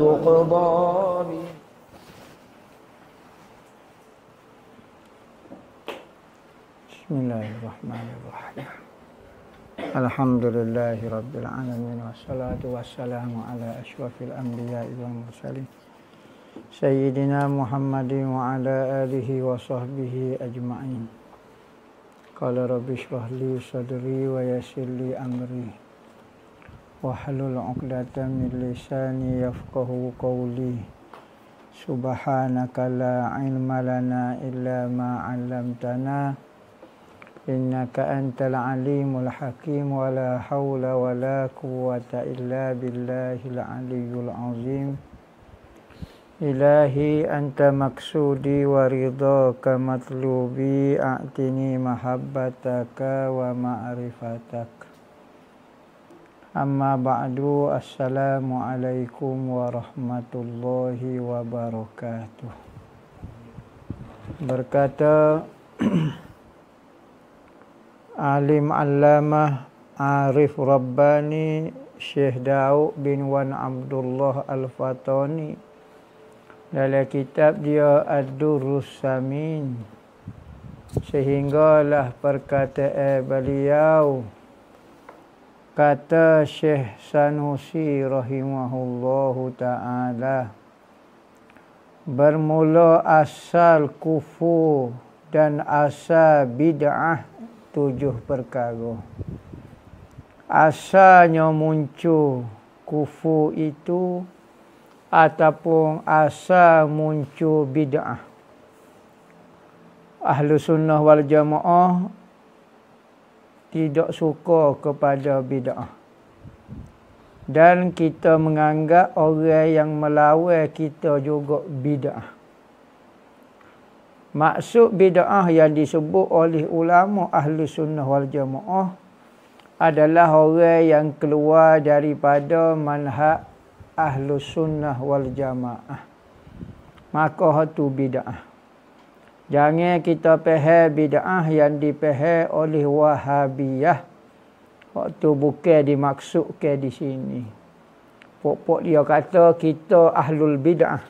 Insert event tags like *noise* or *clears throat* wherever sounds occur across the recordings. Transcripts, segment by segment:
تقضى بسم الله الرحمن الرحيم الحمد لله رب العالمين والصلاة والسلام على أشرف الأنبياء والمرسلين سيدنا محمد وعلى آله وصحبه أجمعين قال رب اشرح لي صدري ويسر لي أمري وحلل عقدة من لساني يفقه قولي سبحانك لا علم لنا إلا ما علمتنا إنك أنت العليم الحكيم ولا حول ولا قوة إلا بالله العلي العظيم إلهي أنت مقصودي ورضاك مطلوبي أعطني محبتك ومعرفتك Amma ba'du assalamualaikum warahmatullahi wabarakatuh Berkata *clears throat* Alim Allamah Arif Rabbani Syekh Daud bin Wan Abdullah Al-Fatani Dalam kitab dia Ad-Durus Samin Sehinggalah perkataan beliau Sehinggalah perkataan beliau kata Syekh Sanusi rahimahullahu taala bermula asal kufu dan asal bid'ah tujuh perkara asalnya muncul kufu itu ataupun asal muncul bid'ah Ahlu sunnah wal jamaah tidak suka kepada bid'ah. Dan kita menganggap orang yang melawai kita juga bid'ah. Maksud bid'ah yang disebut oleh ulama ahli sunnah wal jamaah adalah orang yang keluar daripada manhaj ahli sunnah wal jamaah. Maka itu bid'ah. Jangan kita pahal bid'ah yang dipahal oleh wahabiyah. Waktu bukan dimaksudkan di sini. Pok-pok dia kata kita ahlul bid'ah.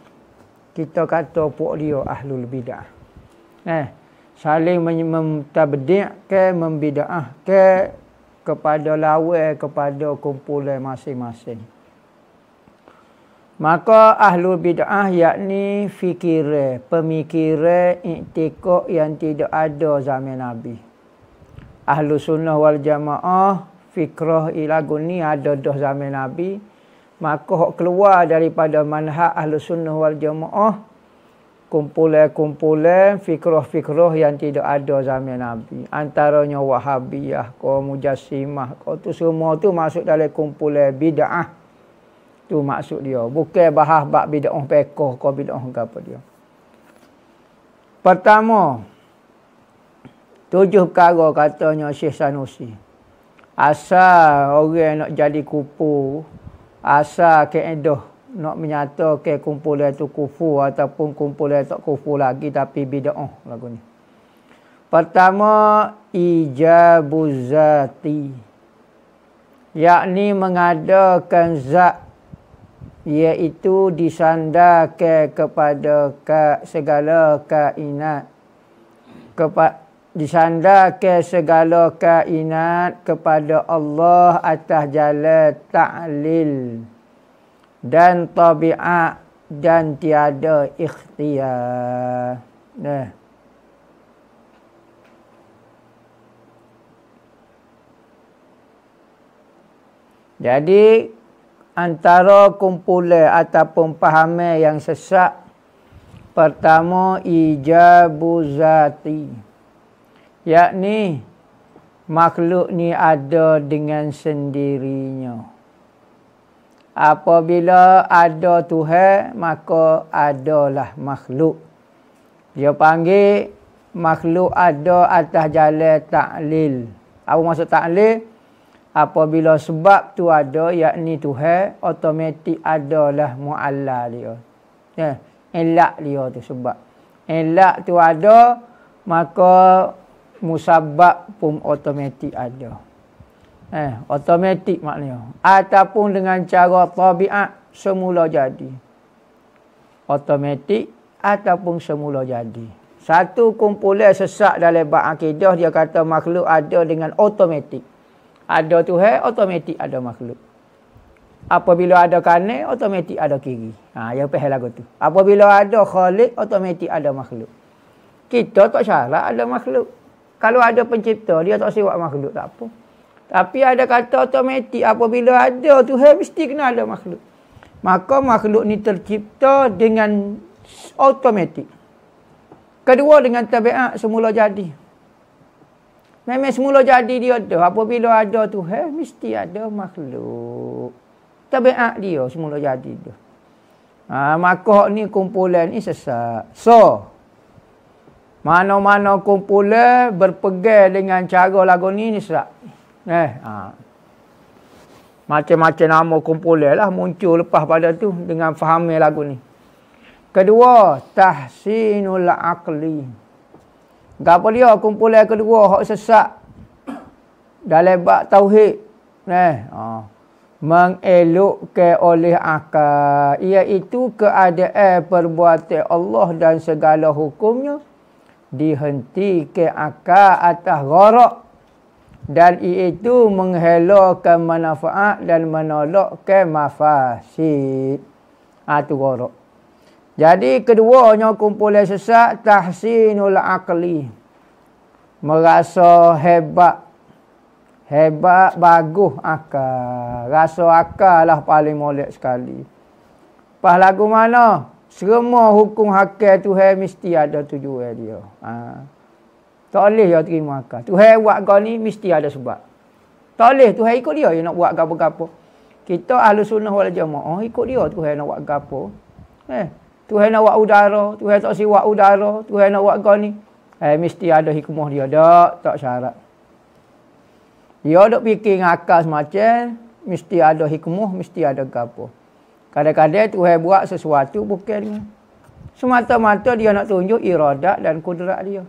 Kita kata pok dia ahlul bid'ah. Eh, saling mentabdi'kan, membid'ahkan kepada lawan, kepada kumpulan masing-masing. Maka ahlu bid'ah yakni fikire, pemikire, iktikok yang tidak ada zaman Nabi. Ahlu sunnah wal jamaah, fikrah ilagu ni ada dah zaman Nabi. Maka hok keluar daripada manhak ahlu sunnah wal jamaah, kumpulan-kumpulan fikrah-fikrah yang tidak ada zaman Nabi. Antaranya wahabiyah, kau mujassimah, kau tu semua tu masuk dalam kumpulan bid'ah. Ah. Tu maksud dia. Bukan bahas bab bid'ah pekoh ke bid'ah ke apa dia. Pertama, tujuh perkara katanya Syekh Sanusi. Asal orang nak jadi kupu, asal keedah nak menyatakan kumpulan itu kufu ataupun kumpulan tak kufu lagi tapi bid'ah lagu ni. Pertama, ijabu zati. Yakni mengadakan zat iaitu disandarkan kepada segala kainat kepada disandarkan segala kainat kepada Allah atas jalan ta'lil dan tabiat dan tiada ikhtiar. Nah. Jadi antara kumpulan ataupun pahaman yang sesat pertama ijabu zati, yakni makhluk ni ada dengan sendirinya apabila ada tuhan maka adalah makhluk dia panggil makhluk ada atas jalan taklil apa maksud taklil apabila sebab tu ada yakni Tuhan automatik adalah mualla dia ya elak dia tu sebab elak tu ada maka musabab pun automatik ada eh automatik maknanya ataupun dengan cara tabiat semula jadi automatik ataupun semula jadi satu kumpulan sesak dalam bab akidah dia kata makhluk ada dengan automatik ada Tuhan, otomatik ada makhluk. Apabila ada kanan, otomatik ada kiri. Ha, yang pahal lagu tu. Apabila ada khalik, otomatik ada makhluk. Kita tak salah ada makhluk. Kalau ada pencipta, dia tak sewa makhluk. Tak apa. Tapi ada kata otomatik. Apabila ada Tuhan, mesti kena ada makhluk. Maka makhluk ni tercipta dengan otomatik. Kedua dengan tabiat semula jadi. Memang semula jadi dia ada. Apabila ada tu, eh, mesti ada makhluk. Tabiat dia semula jadi dia. Ha, maka ni kumpulan ni sesat. So, mana-mana kumpulan berpegang dengan cara lagu ni ni sesat. Eh, ha. Macam-macam nama kumpulan lah muncul lepas pada tu dengan fahamnya lagu ni. Kedua, tahsinul aqli. Gapo dia kumpulan kedua hak sesat dalam bab tauhid. Nah, oh. ke oleh akal iaitu keadaan perbuatan Allah dan segala hukumnya dihentikan akal atas gharak dan iaitu menghalalkan manfaat dan menolak ke mafasid. Atu ha, gharak. Jadi keduanya kumpulan sesat tahsinul akli. Merasa hebat. Hebat, bagus akal. Rasa akal lah paling molek sekali. Pas lagu mana? Semua hukum hakil tu hai mesti ada tujuan dia. Ha. Tak boleh dia terima akal. Tu hai buat kau ni mesti ada sebab. Tak boleh tu hai ikut dia yang nak buat gapo-gapo. Kita ahli sunnah wal jamaah ikut dia tu hai nak buat gapo. Eh. Tuhan awak udara, Tuhan tak si awak udara, Tuhan awak kau ni. Eh, mesti ada hikmah dia. Tak, tak syarat. Dia duk fikir dengan akal semacam, mesti ada hikmah, mesti ada gapo. Kadang-kadang Tuhan buat sesuatu bukan Semata-mata dia nak tunjuk iradat dan kudrat dia.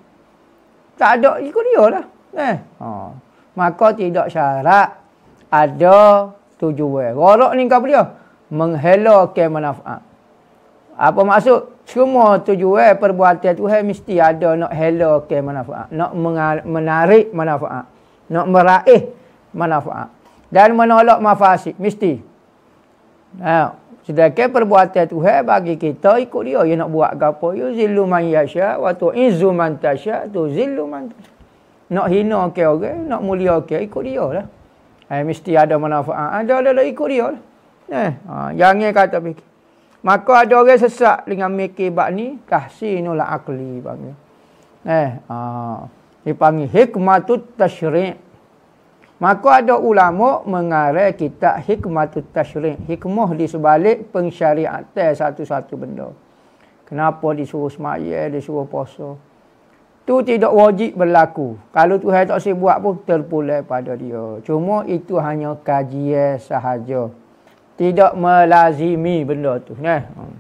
Tak ada ikut dia lah. Eh. Ha. Maka tidak syarat ada tujuan. Gorok ni kau beliau. Menghela ke manfaat. Ha. Apa maksud? Cuma tujuan eh, perbuatan tu eh, mesti ada nak hello ke manfaat, nak menarik manfaat, nak meraih manfaat dan menolak mafasid mesti. Ha, nah, sedangkan perbuatan tu eh, bagi kita ikut dia yang nak buat gapo yu ya, zillu man yasha wa tu izzu man tasha tu zillu man nak hina ke orang, okay? nak mulia ke okay? ikut dia lah. Eh, mesti ada manfaat. Ada ada, ada ikut dia lah. Eh, ha, jangan kata begitu. Maka ada orang sesak dengan mikir bab ni tahsinul akli eh, ha. panggil. Eh, ah, dipanggil hikmatut tasyri'. Maka ada ulama mengarai kita hikmatut tasyri'. Hikmah di sebalik pensyariatan satu-satu benda. Kenapa disuruh semayal, disuruh puasa? Tu tidak wajib berlaku. Kalau Tuhan tak sibuk pun terpulai pada dia. Cuma itu hanya kajian sahaja tidak melazimi benda tu nah kan?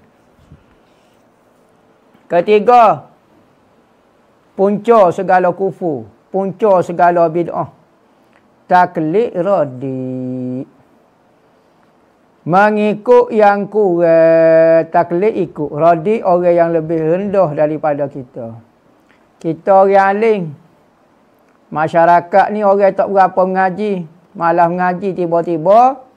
ketiga punca segala kufu, punca segala bidah taklid radi mengikut yang ku taklid ikut radi orang yang lebih rendah daripada kita kita orang aling masyarakat ni orang tak berapa mengaji malah mengaji tiba-tiba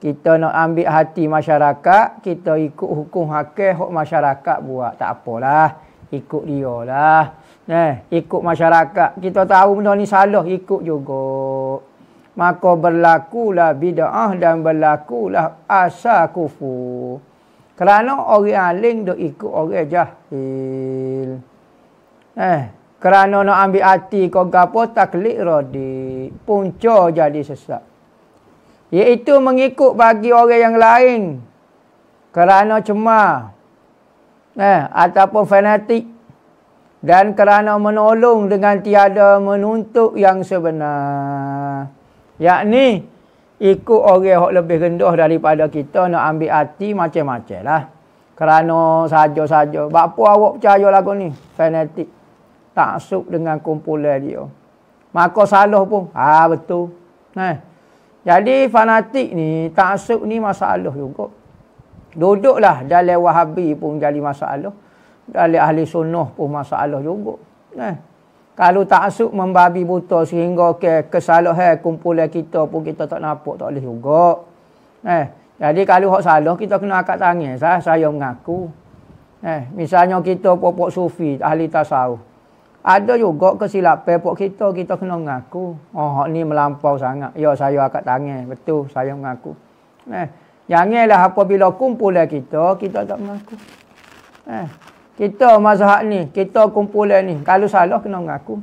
kita nak ambil hati masyarakat, kita ikut hukum hakim hak masyarakat buat. Tak apalah, ikut dia lah. Eh, ikut masyarakat. Kita tahu benda ni salah, ikut juga. Maka berlakulah bida'ah dan berlakulah asa kufur. Kerana orang aling dia ikut orang jahil. Eh, kerana nak ambil hati kau gapo taklik rodi. Punca jadi sesak. Iaitu mengikut bagi orang yang lain kerana cemar eh, ataupun fanatik dan kerana menolong dengan tiada menuntut yang sebenar. Yakni ikut orang yang lebih rendah daripada kita nak ambil hati macam-macam lah. Kerana saja-saja. Bapa awak percaya lagu ni? Fanatik. Tak sub dengan kumpulan dia. Maka salah pun. Ah betul. Nah. Eh. Jadi fanatik ni, taksub ni masalah juga. Duduklah dalam wahabi pun jadi masalah. Dalam ahli sunnah pun masalah juga. Eh. Kalau taksub membabi buta sehingga ke kesalahan kumpulan kita pun kita tak nampak tak boleh juga. Eh. Jadi kalau hak salah kita kena akad tangan. Saya, saya mengaku. Eh. Misalnya kita popok sufi, ahli tasawuf. Ada juga kesilapan pok kita, kita kena mengaku. Oh, ni melampau sangat. Ya, saya akan tangan. Betul, saya mengaku. Eh, janganlah apabila kumpul kita, kita tak mengaku. Eh, kita mazhab ni, kita kumpul ni. Kalau salah, kena mengaku.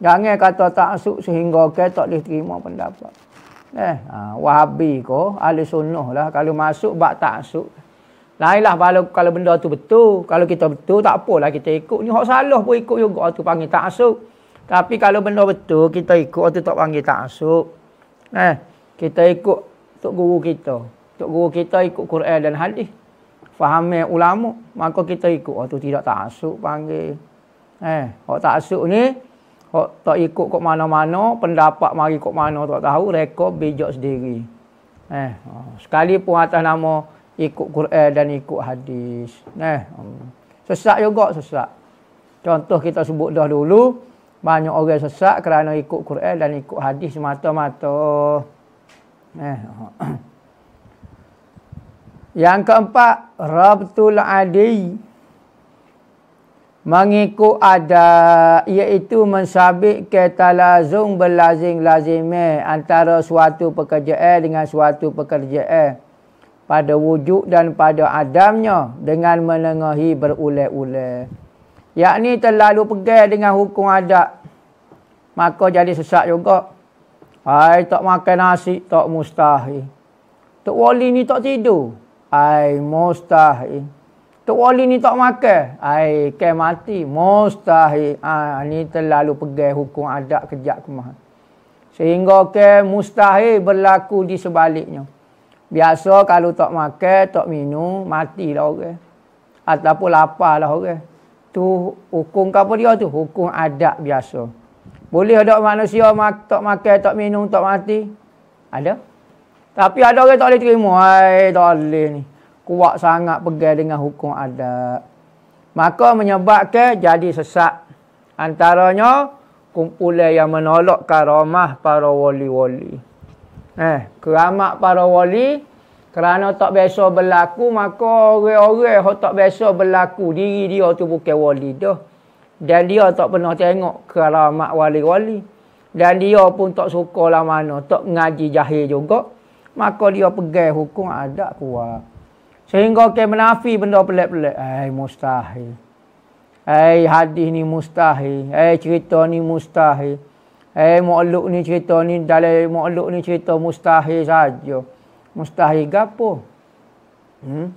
Jangan kata tak sehingga ke tak boleh terima pendapat. Eh, ah, wahabi ko, ahli sunnah lah. Kalau masuk, bak tak suk. Lainlah kalau, kalau benda tu betul. Kalau kita betul, tak apalah kita ikut. Ni hak salah pun ikut juga. Tu panggil tak asuk. Tapi kalau benda betul, kita ikut. Tu tak panggil tak asuk. Eh, kita ikut Tok Guru kita. Tok Guru kita ikut Quran dan Hadis. Faham ulama. Maka kita ikut. Oh, tu tidak tak asuk panggil. Eh, hak tak asuk ni. Hak tak ikut kok mana-mana. Pendapat mari kok mana tak tahu. Rekor bijak sendiri. Eh, oh, sekali pun atas nama ikut Quran dan ikut hadis. Nah, sesat juga sesak. Contoh kita sebut dah dulu, banyak orang sesak kerana ikut Quran dan ikut hadis semata-mata. Nah. Yang keempat, Rabtul Adi. Mengikut adat iaitu mensabit kata lazung berlazim lazime antara suatu pekerjaan dengan suatu pekerjaan pada wujud dan pada adamnya dengan menengahi berulai-ulai. Yakni terlalu pegang dengan hukum adat. Maka jadi sesak juga. Hai tak makan nasi tak mustahil. Tok Wali ni tak tidur. Hai mustahil. Tok Wali ni tak makan. Hai ke mati mustahil. Ah ha, ni terlalu pegang hukum adat kejak kemah. Sehingga ke mustahil berlaku di sebaliknya. Biasa kalau tak makan, tak minum, matilah orang. Ataupun laparlah orang. Tu hukum apa dia tu? Hukum adab biasa. Boleh ada manusia mak, tak makan, tak minum, tak mati? Ada. Tapi ada orang tak boleh terima. Hai, tak boleh ni. Kuat sangat pegang dengan hukum adab. Maka menyebabkan jadi sesak Antaranya, kumpulan yang menolak karamah para wali-wali. Eh, keramat para wali kerana tak biasa berlaku maka orang-orang yang tak biasa berlaku diri dia tu bukan wali dah. Dan dia tak pernah tengok keramat wali-wali. Dan dia pun tak suka lah mana. Tak ngaji jahil juga. Maka dia pegai hukum adat kuat. Sehingga ke menafi benda pelik-pelik. Eh, mustahil. Eh, hadis ni mustahil. Eh, cerita ni mustahil. Eh mu'alluq ni cerita ni dalam mu'alluq ni cerita mustahil saja. Mustahil gapo? Hmm.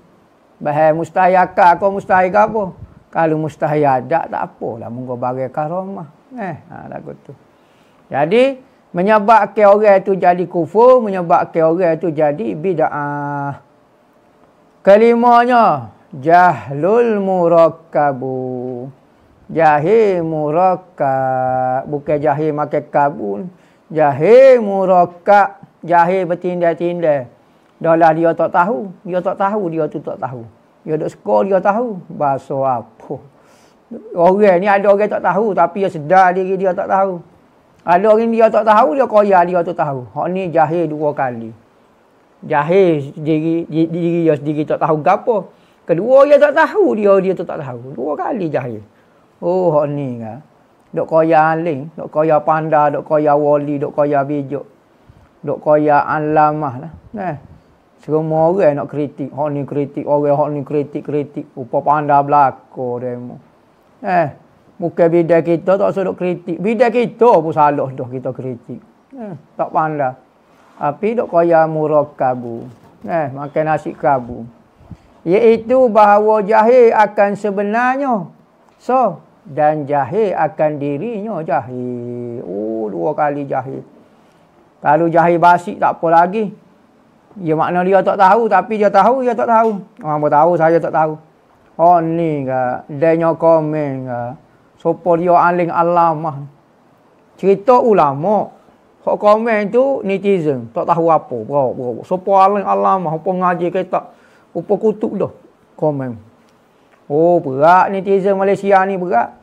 Bahai mustahil akak kau mustahil gapo? Kalau mustahil ada tak apalah munggu bagai karamah. Eh, ha lagu tu. Jadi menyebabkan orang itu jadi kufur, menyebabkan orang itu jadi bid'ah. Kelimanya jahlul murakkabu. Jahe murakak bukan jahe makan kabun jahil murakak jahil bertindak-tindak dahlah dia tak tahu dia tak tahu dia tu tak tahu dia duk sekolah dia tahu bahasa apa orang ni ada orang tak tahu tapi dia sedar diri dia tak tahu ada orang dia tak tahu dia koyak dia tu tahu hak ni jahil dua kali jahe diri diri dia sendiri tak tahu gapo kedua dia tak tahu dia dia tu tak tahu dua kali jahe Oh, hok ni ke. Dok koya aling, dok koya panda, dok koya wali, dok koya bijuk. Dok koya alamah lah. Nah. Eh, semua orang nak kritik. Hok ni kritik, orang hok ni kritik, kritik. Upa panda belako demo. Eh, muka bidai kita tak usah dok kritik. Bidai kita pun salah dah kita kritik. Eh, tak panda. Api dok koya murak kabu. Eh, makan nasi kabu. Iaitu bahawa jahil akan sebenarnya. So, dan jahil akan dirinya jahil. Oh, dua kali jahil. Kalau jahil basik tak apa lagi. Ya makna dia tak tahu tapi dia tahu dia tak tahu. Orang pun tahu saya tak tahu. Oh ni ke denyo komen ke. Sopo dia aling alamah. Cerita ulama. Hok komen tu netizen tak tahu apa. Bro, bro. Sopo aling alamah, hok pengaji kita. Upo kutuk dah komen. Oh berat netizen Malaysia ni berat.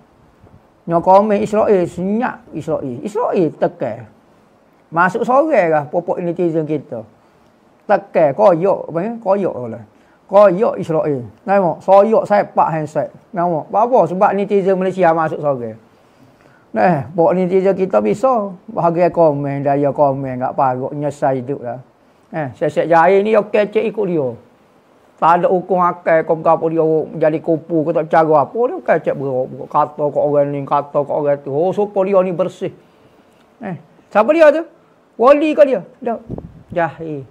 Nak komen Israel senyap Israel. Israel tekan. Masuk sore lah popok netizen kita. Tekan koyok apa ni? Koyok lah. Koyok Israel. nampak soyok sepak handset. Nama apa, apa sebab netizen Malaysia masuk sore. Nah, pok netizen kita bisa bahagia komen daya komen tak parok nyesai hidup lah. Eh, sesek jahil ni okey cek ikut dia. Tak ada hukum akal kau berapa dia jadi kupu kau tak cara apa dia kau cak berok kata kau orang ni kata kau orang tu. Oh siapa dia ni bersih. Eh, siapa dia tu? Wali kau dia. Dah. Jahil.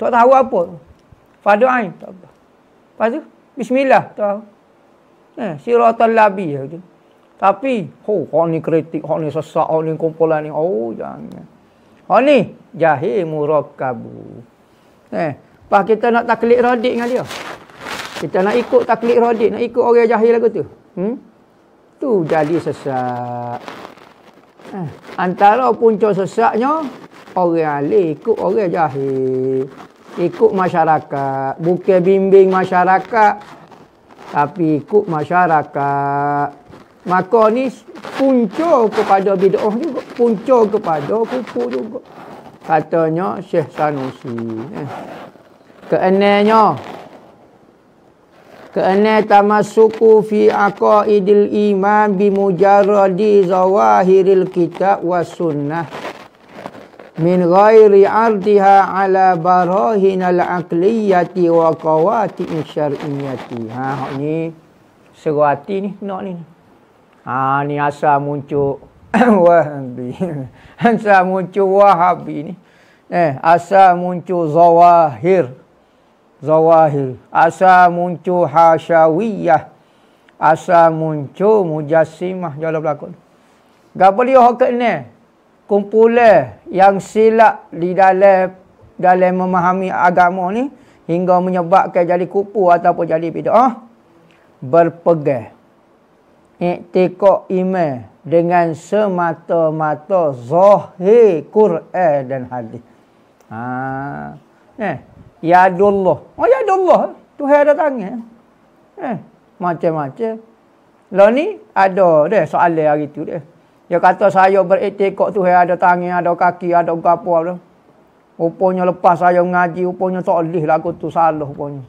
Tak tahu apa. Fardu ain tak apa. Lepas tu bismillah tahu. Eh, siratal labi ya tu. Tapi, oh, kau ni kritik, kau ni sesak, kau ni kumpulan ni. Oh, jangan. Kau ni, jahil murakabu. Eh, Lepas kita nak taklik radik dengan dia. Kita nak ikut taklik radik. Nak ikut orang jahil lagu tu. Hmm? Tu jadi sesak. Eh, antara punca sesaknya. Orang alih ikut orang jahil. Ikut masyarakat. Bukan bimbing masyarakat. Tapi ikut masyarakat. Maka ni punca kepada bid'ah juga. Punca kepada kupu juga. Katanya Syekh Sanusi. Eh. Keenanya, Keenai tamasuku fi aqaidil iman bimujaradi zawahiril kitab wa sunnah. Min ghairi ardiha ala barahin al aqliyati wa qawati insyariyati. Ha, ni seru hati ni nak ni. Ha, ni asa muncul *coughs* wahabi. asa muncul wahabi ni. Eh, asa muncul zawahir. Zawahir zawahir asa muncul hasyawiyah asa muncul mujassimah jalan belakang gapo dia hok kene kumpulan yang silap di dalam dalam memahami agama ni hingga menyebabkan jadi kupu ataupun jadi bidah berpegang iktikad iman dengan semata-mata zahir Quran dan hadis. Ha. Eh, Ya Allah. Oh ya Allah. Tuhan ada tangan. Eh, macam-macam. Lo lah, ni ada deh soalan hari tu deh. Dia kata saya beretikok tu ada tangan, ada kaki, ada gapo ada. Rupanya lepas saya mengaji, rupanya tak boleh lagu tu salah rupanya.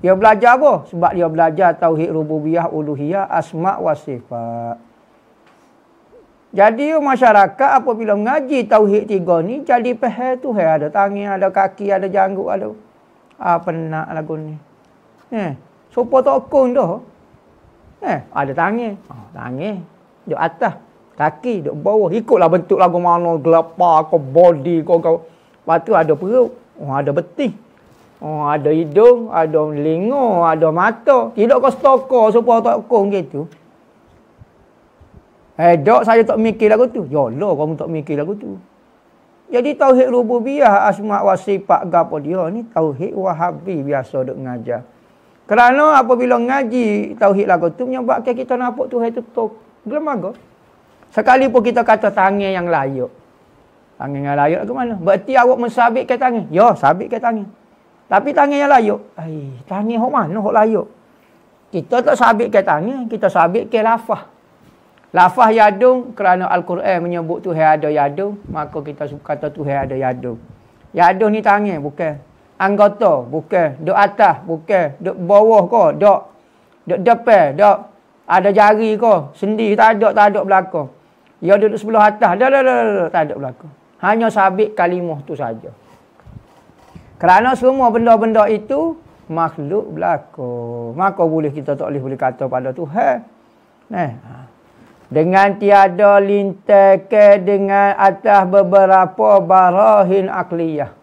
Dia belajar apa? Sebab dia belajar tauhid rububiyah, uluhiyah, asma' wa sifat. Jadi masyarakat apabila mengaji tauhid tiga ni jadi faham tu hai ada tangan, ada kaki, ada janggut, ada ah penak lagu ni. Eh, siapa tokong dah? Eh, ada tangan. Ah, tangan. Di atas kaki duk bawah ikutlah bentuk lagu mana gelap kau body kau kau lepas tu ada perut oh ada betih oh ada hidung ada lingo ada mata tidak kau stoko supaya tak gitu Eh, dok saya tak mikir lagu tu. Ya Allah, kamu tak mikir lagu tu. Jadi tauhid rububiyah asma wa sifat gapo dia ni tauhid wahabi biasa dok ngajar. Kerana apabila ngaji tauhid lagu tu menyebabkan kita nampak Tuhan itu tok gelemaga. Sekali pun kita kata tangan yang layak. Tangan yang layak ke mana? Berarti awak mensabitkan tangan. Ya, sabitkan tangan. Tapi tangan yang layak. Ai, tangan hok mana hok layak? Kita tak sabit sabitkan tangan, kita sabitkan lafaz. Lafah yadung kerana Al-Quran menyebut Tuhan ada yadung, maka kita suka kata Tuhan ada yadung. Yadung ni tangan bukan. Anggota bukan. Dok atas bukan. Dok bawah ke? Dok. Dok depan, dok. Ada jari ke? Sendi tak ada, tak ada belakang. Ya duduk sebelah atas, dah dah dah dah tak ada belakang. Hanya sabit kalimah tu saja. Kerana semua benda-benda itu makhluk belaka. Maka boleh kita tak boleh boleh kata pada Tuhan. Nah, eh? ha, dengan tiada lintir ke dengan atas beberapa barahin akliyah.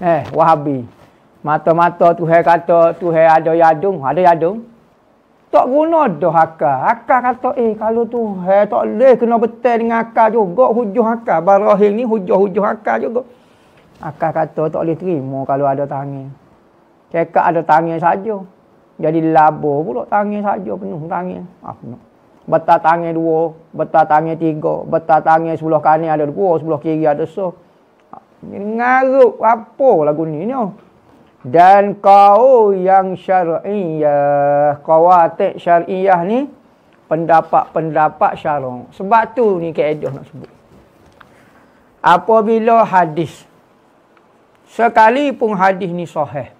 Eh, Wahabi. Mata-mata Tuhan kata Tuhan ada yadung, ada yadung. Tak guna dah akal. Akal kata, eh kalau Tuhan tak boleh kena betul dengan akal juga. Hujuh akal. Barahin ni hujuh-hujuh akal juga. Akal kata tak boleh terima kalau ada tangan. Kekak ada tangan saja. Jadi labur pula tangan saja penuh tangan. Ah, penuh. Betah tangan dua, betah tangan tiga, betah tangan sebelah kanan ada dua, sebelah kiri ada so. Ngaruk apa lagu ni ni? Dan kau yang syariah, kawatik syariah ni, pendapat-pendapat syarong. Sebab tu ni keedah nak sebut. Apabila hadis, Sekali sekalipun hadis ni sahih,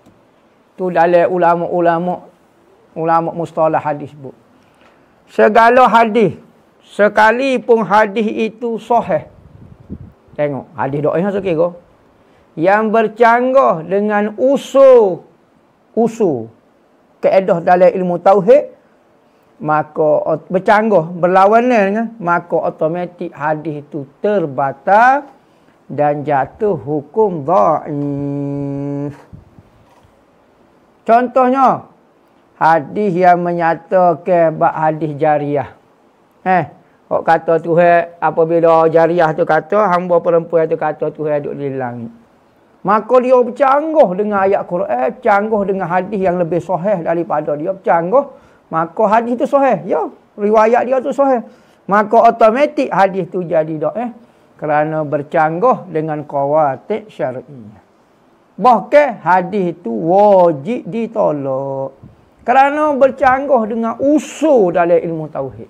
tu dalam ulama-ulama, ulama mustalah hadis sebut segala hadis sekali pun hadis itu sahih tengok hadis doa yang sokego yang bercanggah dengan usul usul keedah dalam ilmu tauhid maka bercanggah berlawanan dengan maka otomatik hadis itu terbatal dan jatuh hukum dhaif contohnya hadis yang menyatakan bab hadis jariah. Eh, kok kata Tuhan apabila jariah tu kata hamba perempuan tu kata Tuhan duduk di langit. Maka dia bercanggah dengan ayat Quran, eh, canggah dengan hadis yang lebih sahih daripada dia bercanggah. Maka hadis tu sahih. Ya, riwayat dia tu sahih. Maka otomatik hadis tu jadi dak eh kerana bercanggah dengan qawaid syar'i. Bahkan hadis itu wajib ditolak. Kerana bercanggah dengan usul dalam ilmu tauhid.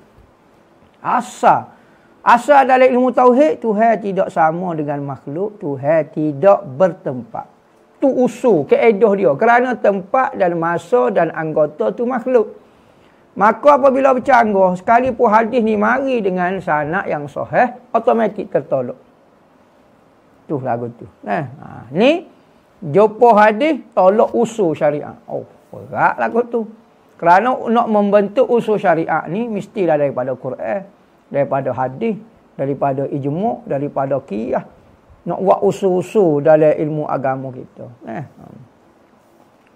asa, asa dalam ilmu tauhid, Tuhan tidak sama dengan makhluk. Tuhan tidak bertempat. Tu usul, keedah dia. Kerana tempat dan masa dan anggota tu makhluk. Maka apabila bercanggah, sekalipun hadis ni mari dengan sana yang soheh, otomatik tertolak. Tu lagu tu. Nah, ha. ni, jumpa hadis, tolak usul syariah. Oh, Beratlah kot tu. Kerana nak membentuk usul syariah ni mestilah daripada Quran, daripada hadis, daripada ijmuk, daripada kiyah, Nak buat usul-usul dalam ilmu agama kita. Eh.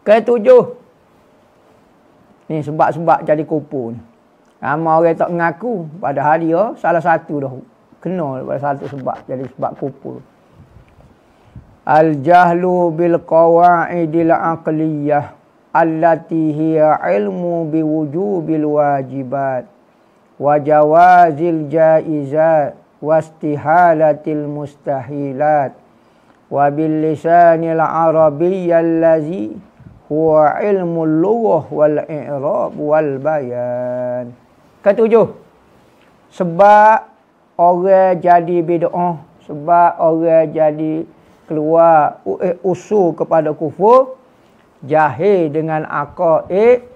Ketujuh. Ni sebab-sebab jadi kupu ni. Ramai orang tak mengaku pada hari dia salah satu dah kenal pada satu sebab jadi sebab kupu. Al jahlu bil qawaidil aqliyah allati hiya ilmu biwujubil wajibat wa jawazil jaizat wastihalatil mustahilat wa bil lisanil arabiyyal huwa ilmu lughah wal i'rab wal bayan ketujuh sebab orang jadi bid'ah sebab orang jadi keluar eh, usul kepada kufur Jahe dengan aqaid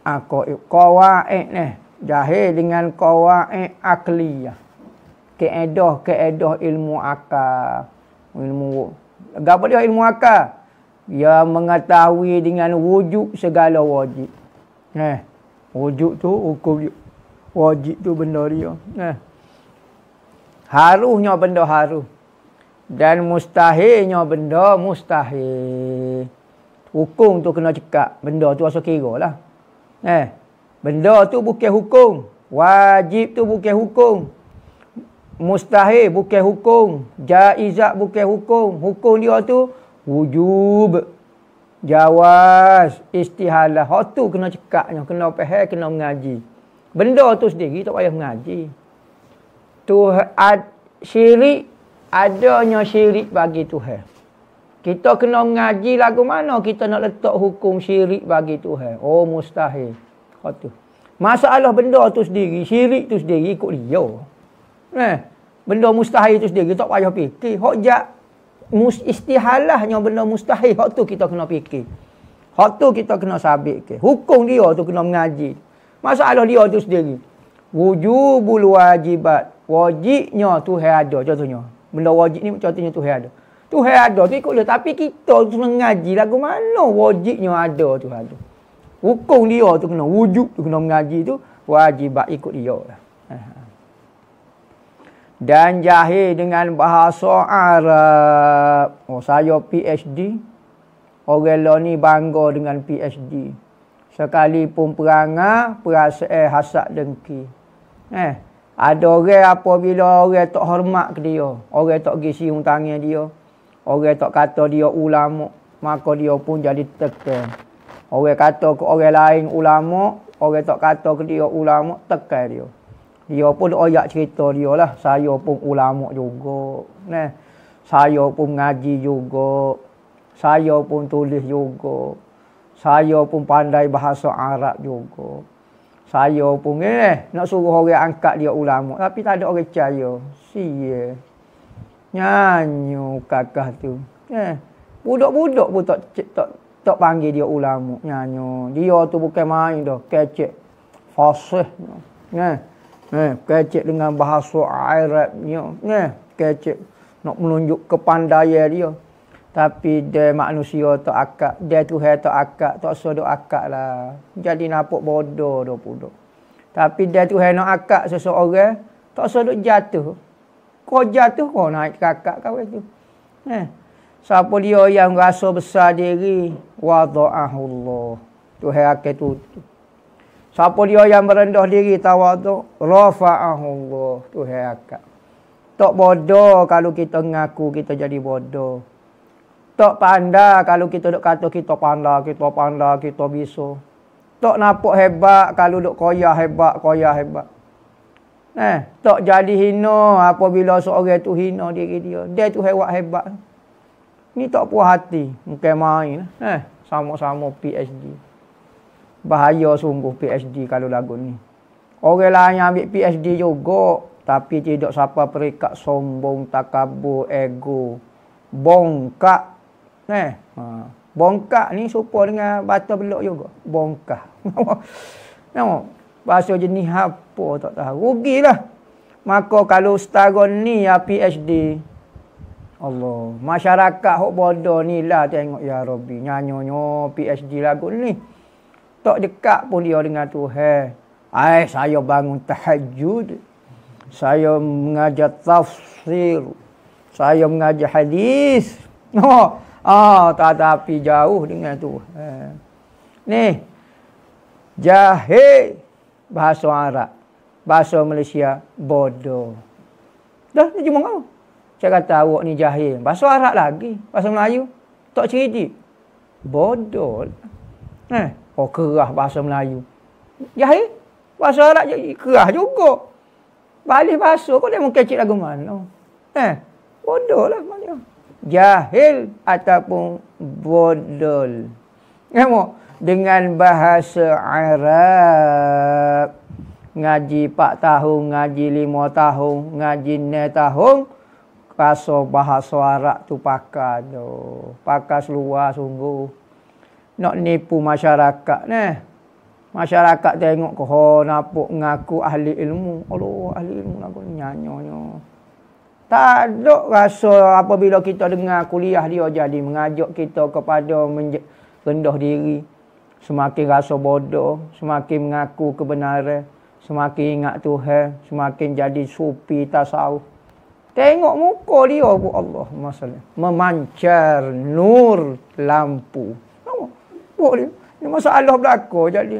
aqaid qawaid ni Jahe dengan qawaid akliyah keedoh keedoh ilmu akal ilmu apa dia ilmu akal Ya mengetahui dengan wujud segala wajib nah wujud tu hukum wajib tu benda dia nah harusnya benda harus dan mustahilnya benda mustahil Hukum tu kena cekak. Benda tu asal kira lah. Eh. Benda tu bukan hukum. Wajib tu bukan hukum. Mustahil bukan hukum. Jaizat bukan hukum. Hukum dia tu wujub. Jawas. Istihalah. Hak tu kena cekak, Kena pehe, kena mengaji. Benda tu sendiri tak payah mengaji. Tu ad, syirik. Adanya syirik bagi Tuhan. Kita kena ngaji lagu mana kita nak letak hukum syirik bagi Tuhan. Oh mustahil. Kata. Masalah benda tu sendiri, syirik tu sendiri ikut dia. Nah, eh, benda mustahil tu sendiri tak payah fikir. Hak jak istihalahnya benda mustahil hak tu kita kena fikir. Hak tu kita kena sabit ke. Hukum dia tu kena mengaji. Masalah dia tu sendiri. Wujubul wajibat. Wajibnya Tuhan ada contohnya. Benda wajib ni contohnya Tuhan ada. Tuhan ada tu ikutlah tapi kita tu ngaji. lagu mana wajibnya ada tu ada. Hukum dia tu kena wujud tu kena mengaji tu wajib ikut dia lah. *laughs* Dan jahil dengan bahasa Arab. Oh saya PhD. Orang lain ni bangga dengan PhD. Sekalipun perangah, perasaan hasad dengki. Eh, ada orang apabila orang tak hormat ke dia. Orang tak pergi siung tangan dia. Orang tak kata dia ulama, maka dia pun jadi tekan. Orang kata ke orang lain ulama, orang tak kata ke dia ulama, tekan dia. Dia pun oyak cerita dia lah. Saya pun ulama juga. Nah. Saya pun ngaji juga. Saya pun tulis juga. Saya pun pandai bahasa Arab juga. Saya pun eh, nak suruh orang angkat dia ulama. Tapi tak ada orang percaya. Sia. Yeah nyanyu kakak tu. Eh, budak-budak pun tak cik, tak tak panggil dia ulama nyanyu. Dia tu bukan main dah, kecek. Fasih. Eh. Eh, kecek dengan bahasa Arabnya. Eh, kecek nak menunjuk kepandaian dia. Tapi dia manusia tak akak. Dia tu hai tak akak. Tak sodok akak lah. Jadi nampak bodoh dia pun. Tapi dia tu hai nak akak seseorang. Tak sodok jatuh koja tu kau naik kakak kau itu. Eh. Siapa dia yang rasa besar diri? Wadha'ahu Allah. Tu hakik tu. tu. Siapa dia yang merendah diri tawadu Rafa'ahu Allah. Tu hakik. Tak bodoh kalau kita ngaku kita jadi bodoh. Tak pandai kalau kita duk kata kita pandai, kita pandai, kita bisa. Tak nampak hebat kalau duk koyak hebat, koyak hebat. Eh, tak jadi hina apabila seorang tu hina diri dia. Dia tu hebat-hebat. Ni tak puas hati. Mungkin main. Eh, sama-sama PhD. Bahaya sungguh PhD kalau lagu ni. Orang lain yang ambil PhD juga. Tapi tidak siapa perikat sombong, takabur, ego. Bongkak. Eh, ha. Bongkak ni supaya dengan batu belok juga. Bongkak. *laughs* Nampak? Bahasa jenis apa tak tahu. Rugilah. Maka kalau setara ni ya PhD. Allah. Masyarakat yang bodoh ni lah tengok. Ya Rabbi. Nyanyo-nyo PhD lagu ni. Tak dekat pun dia dengan Tuhan. Ay, saya bangun tahajud. Saya mengajar tafsir. Saya mengajar hadis. *laughs* Oh, oh ah, tetapi jauh dengan Tuhan. Ni. Jahil bahasa Arab. Bahasa Malaysia bodoh. Dah, ni cuma kau. Saya kata awak ni jahil. Bahasa Arab lagi. Bahasa Melayu. Tak ceritik. Bodoh. Eh, oh kerah bahasa Melayu. Jahil. Bahasa Arab kerah juga. Balik bahasa kau dia mungkin cik lagu mana. Eh, bodoh lah. Jahil ataupun bodoh. Ngomong. Eh, dengan bahasa Arab. Ngaji pak tahun, ngaji lima tahun, ngaji 6 tahun. Kaso bahasa Arab tu pakai tu. Pakai seluar sungguh. Nak nipu masyarakat ni. Masyarakat tengok ke, oh, nampak ngaku ahli ilmu. Allah, ahli ilmu nak nyanyi-nyanyi. Tak ada rasa apabila kita dengar kuliah dia jadi mengajak kita kepada menje- rendah diri semakin rasa bodoh, semakin mengaku kebenaran, semakin ingat Tuhan, semakin jadi supi tasawuf. Tengok muka dia pun oh, Allah masalah. Memancar nur lampu. Nampak? Buat dia. Ini masalah berlaku jadi.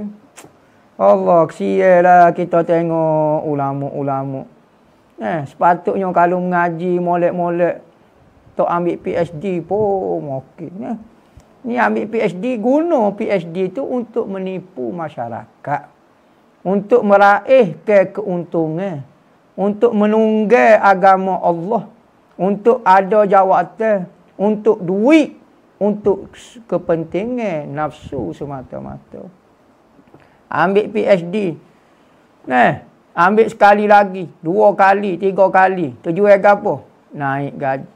Allah, kesialah kita tengok ulama-ulama. Eh, sepatutnya kalau mengaji molek-molek. Tak ambil PhD pun mungkin. Eh ni ambil PhD guna PhD tu untuk menipu masyarakat untuk meraih ke keuntungan untuk menunggah agama Allah untuk ada jawatan untuk duit untuk kepentingan nafsu semata-mata ambil PhD nah ambil sekali lagi dua kali tiga kali tujuan apa naik gaji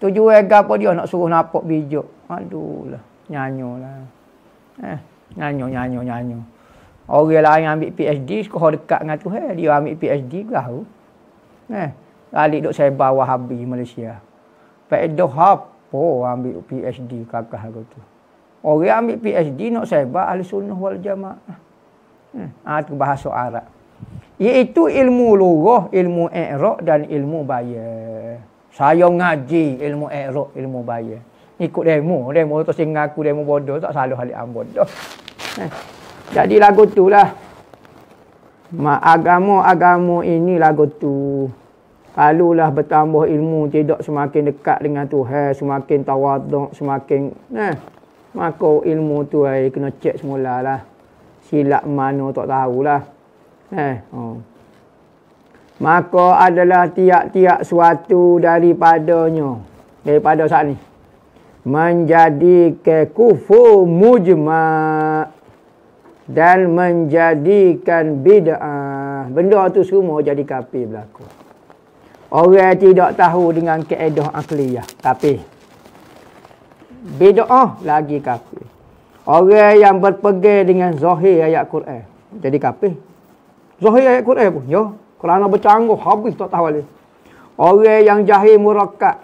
tujuan apa dia nak suruh nampak bijak Aduh lah. Nyanyo lah. Eh, nyanyo, nyanyo, nyanyo. Orang lain yang ambil PhD, sekolah dekat dengan tu. Eh. Dia ambil PhD, tahu. Eh, dok saya bawa Wahabi Malaysia. Pada apa ambil PhD kakak aku tu. Orang ambil PhD nak sebar Ahli Sunnah wal Jamaah. Eh. Ah, tu bahasa Arab. Iaitu ilmu lurah, ilmu ikhrok dan ilmu bayar. Saya ngaji ilmu ikhrok, ilmu bayar ikut demo demo tu sing aku demo bodoh tak salah halik ambon tu eh, jadi lagu tu lah mak agama agama ini lagu tu Kalau lah bertambah ilmu tidak semakin dekat dengan Tuhan, semakin tawaduk, semakin Nah, eh, maka ilmu tu ai eh, kena cek semula lah. Silap mana tak tahulah. Eh, oh. Maka adalah tiap-tiap suatu daripadanya. Daripada saat ni menjadi kekufur mujma' dan menjadikan bid'ah. Benda tu semua jadi kafir berlaku. Orang tidak tahu dengan keedah akliyah, tapi Bid'ah lagi kafir. Orang yang berpegang dengan zahir ayat Quran, jadi kafir. Zahir ayat Quran pun, ya. Kerana bercanggung, habis tak tahu lagi. Orang yang jahil murakkab,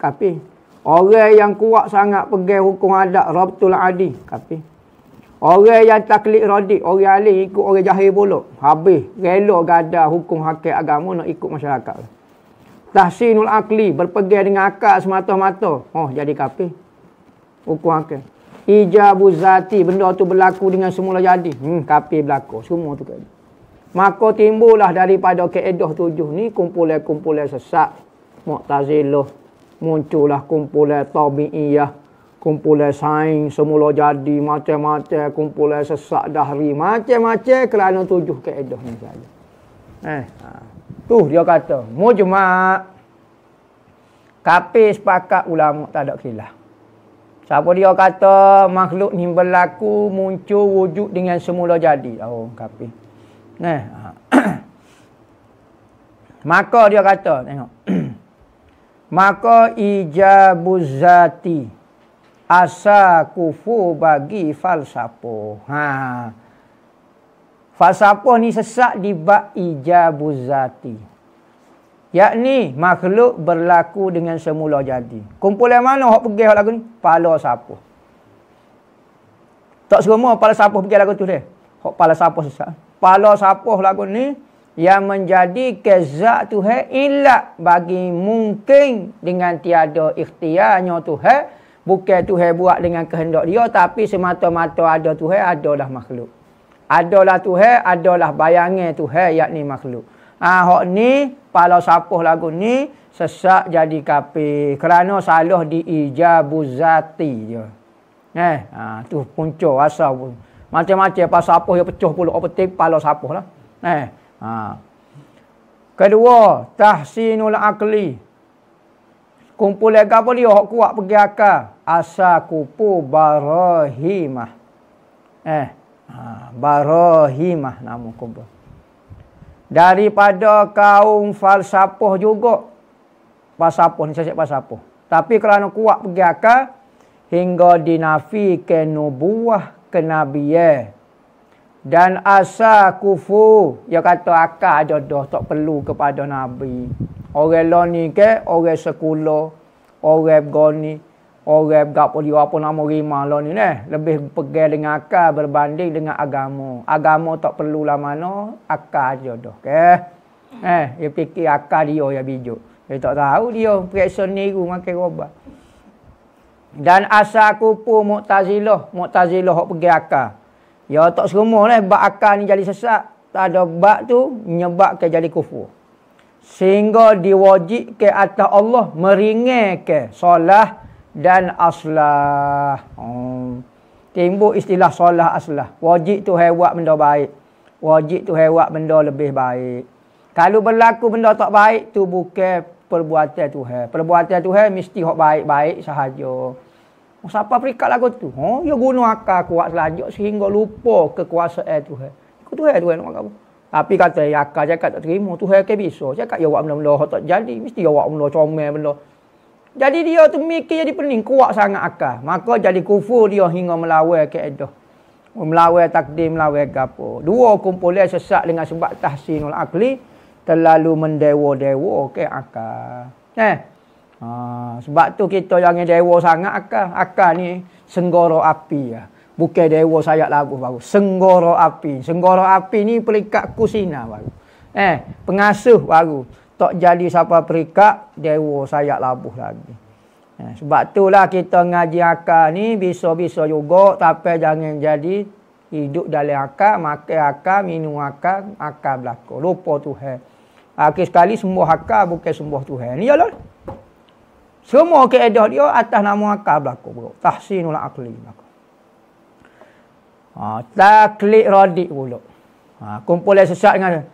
kafir. Orang yang kuat sangat pergi hukum adat Rabtul Adi. Kapi. Orang yang taklid radik, orang alim ikut orang jahil pula. Habis, rela gada hukum hakik agama nak ikut masyarakat. Tahsinul akli, berpegang dengan akal semata-mata. Oh, jadi kapi. Hukum hakik. Ijabu zati, benda tu berlaku dengan semula jadi. Hmm, kapi berlaku, semua tu kapi. Maka timbullah daripada keedah tujuh ni kumpulan-kumpulan sesat. Mu'tazilah, muncullah kumpulan tabi'iyah kumpulan saing semula jadi macam-macam kumpulan sesak dahri macam-macam kerana tujuh kaedah ni saja eh ha. tu dia kata mujma' kafir sepakat ulama tak ada khilaf siapa dia kata makhluk ni berlaku muncul wujud dengan semula jadi oh kafir nah maka dia kata tengok Maka ijabuz zati asa kufu bagi falsapo. Ha. falsapo ni sesak di bab ijabuz zati. Yakni makhluk berlaku dengan semula jadi. Kumpulan mana hok pergi hok lagu ni? Pala siapa? Tak semua pala siapa pergi lagu tu dia. Hok pala siapa sesat. Pala siapa lagu ni? yang menjadi kezak Tuhan ilat bagi mungkin dengan tiada ikhtiarnya Tuhan bukan Tuhan buat dengan kehendak dia tapi semata-mata ada Tuhan adalah makhluk adalah Tuhan adalah bayangan Tuhan yakni makhluk ah ha, hok ni pala sapuh lagu ni sesak jadi kapi kerana salah di ijabu zati dia eh ha, tu punca asal pun macam-macam pasal apa dia pecah pula apa pala sapuh lah eh ha. Ha. Kedua, tahsinul akli. Kumpul lagi apa dia? Hak kuat pergi akal. Asa kupu barahimah. Eh. Ha. Barahimah nama kumpul. Daripada kaum falsapoh juga. Falsafah ni saya cakap Tapi kerana kuat pergi akal. Hingga dinafikan nubuah kenabian. Eh dan asa kufu ya kata akal ada dah tak perlu kepada nabi orang lo ni ke orang sekulo, orang goni orang gak poli apa nama rima lo ni ne lebih pegel dengan akal berbanding dengan agama agama tak perlu lah mana akal aja dah ke eh dia fikir akal dia yang bijak dia tak tahu dia periksa niru makan robat dan asa kufu mu'tazilah mu'tazilah hok pegel akal Ya tak semua lah bab akal ni jadi sesat. Tak ada bab tu menyebabkan jadi kufur. Sehingga ke atas Allah ke solah dan aslah. Hmm. Timbul istilah solah aslah. Wajib tu hewat benda baik. Wajib tu hewat benda lebih baik. Kalau berlaku benda tak baik tu bukan perbuatan Tuhan. Perbuatan Tuhan mesti hok baik-baik sahaja. Oh, siapa perikat lagu tu? Ha, oh, ya guna akal kuat selanjut sehingga lupa kekuasaan Tuhan. Ikut Tuhan Tuhan nak apa? Tapi kata ya akal cakap tak terima, Tuhan ke bisa. Cakap ya awak benda-benda tak jadi, mesti ya awak benda comel benda. Jadi dia tu mikir jadi pening, kuat sangat akal. Maka jadi kufur dia hingga melawai keedah. Oh, melawai takdir, melawai gapo. Dua kumpulan sesat dengan sebab tahsinul akli, terlalu mendewa-dewa ke akal. Eh, Ha, sebab tu kita jangan dewa sangat akal. Akal ni senggoro api ya Bukan dewa sayak labuh baru. Senggoro api. Senggoro api ni pelikat kusina baru. Eh, pengasuh baru. Tak jadi siapa pelikat, dewa sayak labuh lagi. Eh, sebab lah kita ngaji akal ni bisa-bisa juga. Tapi jangan jadi hidup dalam akal, makan akal, minum akal, akal belakang. Lupa Tuhan. Akhir sekali semua akal bukan sembuh Tuhan. Ni jalan. Ya semua keedah dia atas nama akal berlaku. Tahsinul akli berlaku. Ha, taklik radik pula. Ha, kumpul sesat dengan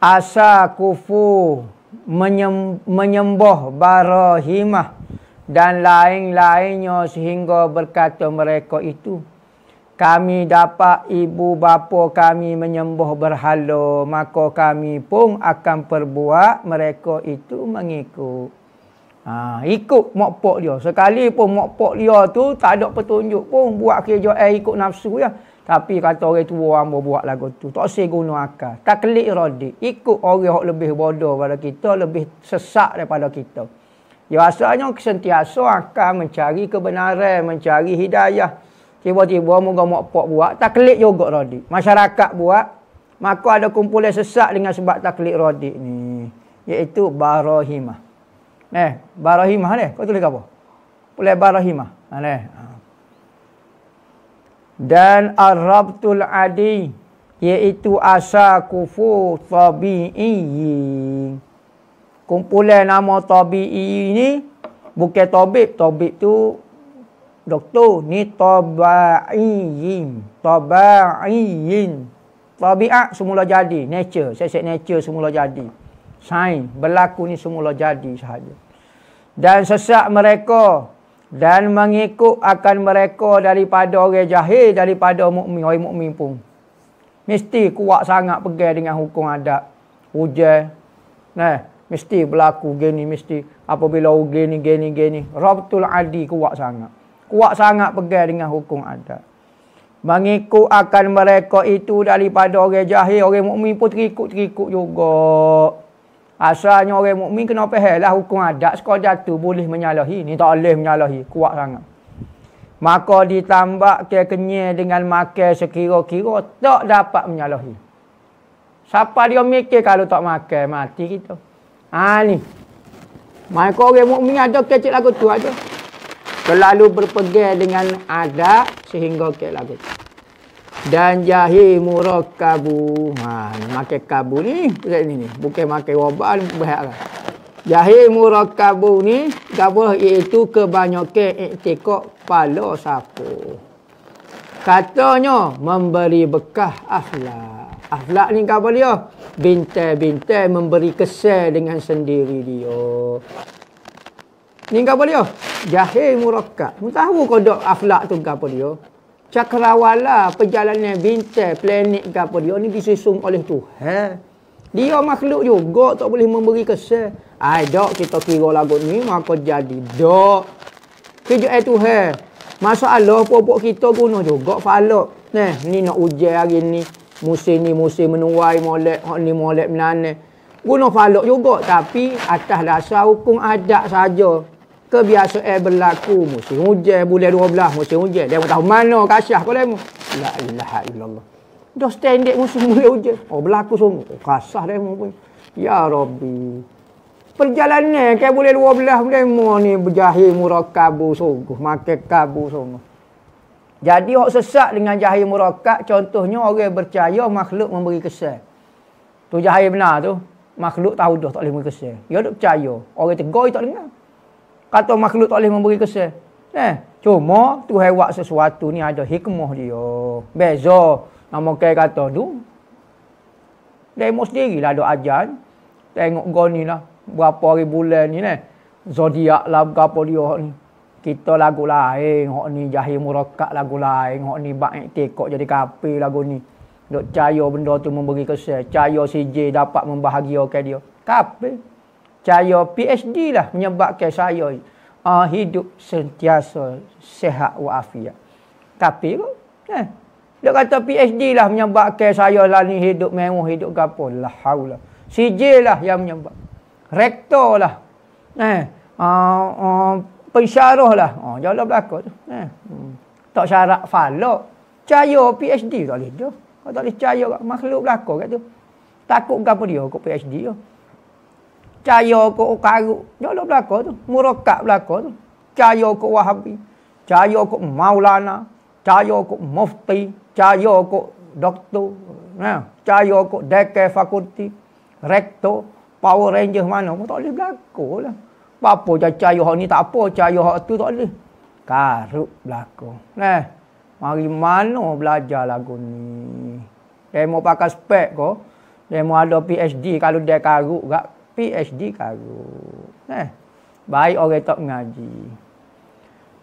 asa kufu menyem, menyembah barahimah dan lain-lainnya sehingga berkata mereka itu kami dapat ibu bapa kami menyembah berhala maka kami pun akan perbuat mereka itu mengikut Ha, ikut mokpok dia. Sekali pun mokpok dia tu tak ada petunjuk pun buat kerja air eh, ikut nafsu ya. Tapi kata orang tua ambo buat lagu tu. Tak usah guna akal. Tak kelik rodik. Ikut orang yang lebih bodoh daripada kita. Lebih sesak daripada kita. Ya asalnya sentiasa akan mencari kebenaran. Mencari hidayah. Tiba-tiba moga mokpok buat. Tak kelik juga rodik. Masyarakat buat. Maka ada kumpulan sesak dengan sebab tak kelik rodik ni. Iaitu barahimah. Ne, eh, barahimah ha, ni. Kau tulis apa? Pulai barahimah. Ha ne. Ha. Dan arabtul adi iaitu asa kufu tabi'i. Kumpulan nama tabi'i ini bukan tabib, tabib tu doktor ni Tabaiin, Tabaiin. tabiat semula jadi nature set set nature semula jadi sain berlaku ni semula jadi sahaja dan sesak mereka dan mengikut akan mereka daripada orang jahil daripada mukmin orang mukmin pun mesti kuat sangat pegang dengan hukum adat hujan nah mesti berlaku gini mesti apabila gini gini gini rabtul adi kuat sangat kuat sangat pegang dengan hukum adat mengikut akan mereka itu daripada orang jahil orang mukmin pun terikut-terikut juga Asalnya orang mukmin kena faham lah hukum adat sekolah jatuh boleh menyalahi. Ni tak boleh menyalahi. Kuat sangat. Maka ditambah ke kenyir dengan makan sekira-kira tak dapat menyalahi. Siapa dia mikir kalau tak makan mati kita. Ha ni. Maka orang mukmin ada kecil lagu tu ada. Terlalu berpegang dengan adat sehingga kecil lagu tu dan jahi murakabu ha makan kabu ni bukan ni ni bukan makan wabal bahaklah jahi murakabu ni gapo lah. iaitu kebanyakan iktikok pala siapa katanya memberi bekah akhlak akhlak ni gapo dia bintai-bintai memberi kesal dengan sendiri dia ni gapo dia jahi murakab mu tahu kodok akhlak tu gapo dia cakrawala perjalanan bintang planet ke apa dia ni disusung oleh Tuhan. Dia makhluk juga tak boleh memberi kesan. Ai dok kita kira lagu ni maka jadi dok. Kejut eh Tuhan. Masalah popok kita guna juga falok. Nah, ni nak ujar hari ni. Musim ni musim menuai molek, hak ni molek menanam. Guna falok juga tapi atas dasar hukum adat saja kebiasaan eh, berlaku musim hujan bulan 12 musim hujan dia tahu mana kasyah kau lemu la ilaha illallah dah standard musim bulan hujan oh berlaku sungguh oh, kasyah lemu pun ya rabbi perjalanan kan bulan 12 lemu ni berjahil murakabu sungguh makan kabu sungguh jadi orang sesat dengan jahil murakab contohnya orang percaya makhluk memberi kesan tu jahil benar tu makhluk tahu dah tak boleh memberi kesan dia duk percaya orang tegur tak dengar kata makhluk tak boleh memberi kesan. Eh, cuma tu buat sesuatu ni ada hikmah dia. Beza nama kaya kata tu. Demo sendiri lah ada ajan. Tengok gua ni lah. Berapa hari bulan ni lah. Zodiak lah berapa dia ni. Kita lagu lain. Hak ni jahil murakat lagu lain. Hak ni baik tekok jadi kapi lagu ni. Duk caya benda tu memberi kesan. Caya si J dapat membahagiakan dia. Kapi. Kapi cahaya PhD lah menyebabkan saya uh, hidup sentiasa sehat wa afiat. Tapi kok eh dia kata PhD lah menyebabkan saya lah ni hidup mewah hidup gapo lah. haula. CJ lah yang menyebab. Rektor lah. Eh uh, uh, pensyarah lah. Oh uh, jalan belaka tu. Eh. Hmm. Tak syarat falak. Cahaya PhD tak boleh dia. Kau tak boleh cahaya makhluk belaka kat tu. Takut gapo dia kok PhD dia. Cahaya ke Okaru. Jolok belakang tu. Murakat belakang tu. Cahaya ke Wahabi. Cahaya ke Maulana. Cahaya ke Mufti. Cahaya ke Doktor. Nah, ha, cahaya ke Dekai Fakulti. Rektor. Power Ranger mana pun tak boleh belakang lah. Apa je cahaya ni tak apa. Cahaya hak tu tak boleh. Karut belakang. Nah. Mari mana belajar lagu ni. Dia mau pakai spek ko. Dia mau ada PhD kalau dia karut gak PhD karu. Eh. Baik orang tak mengaji.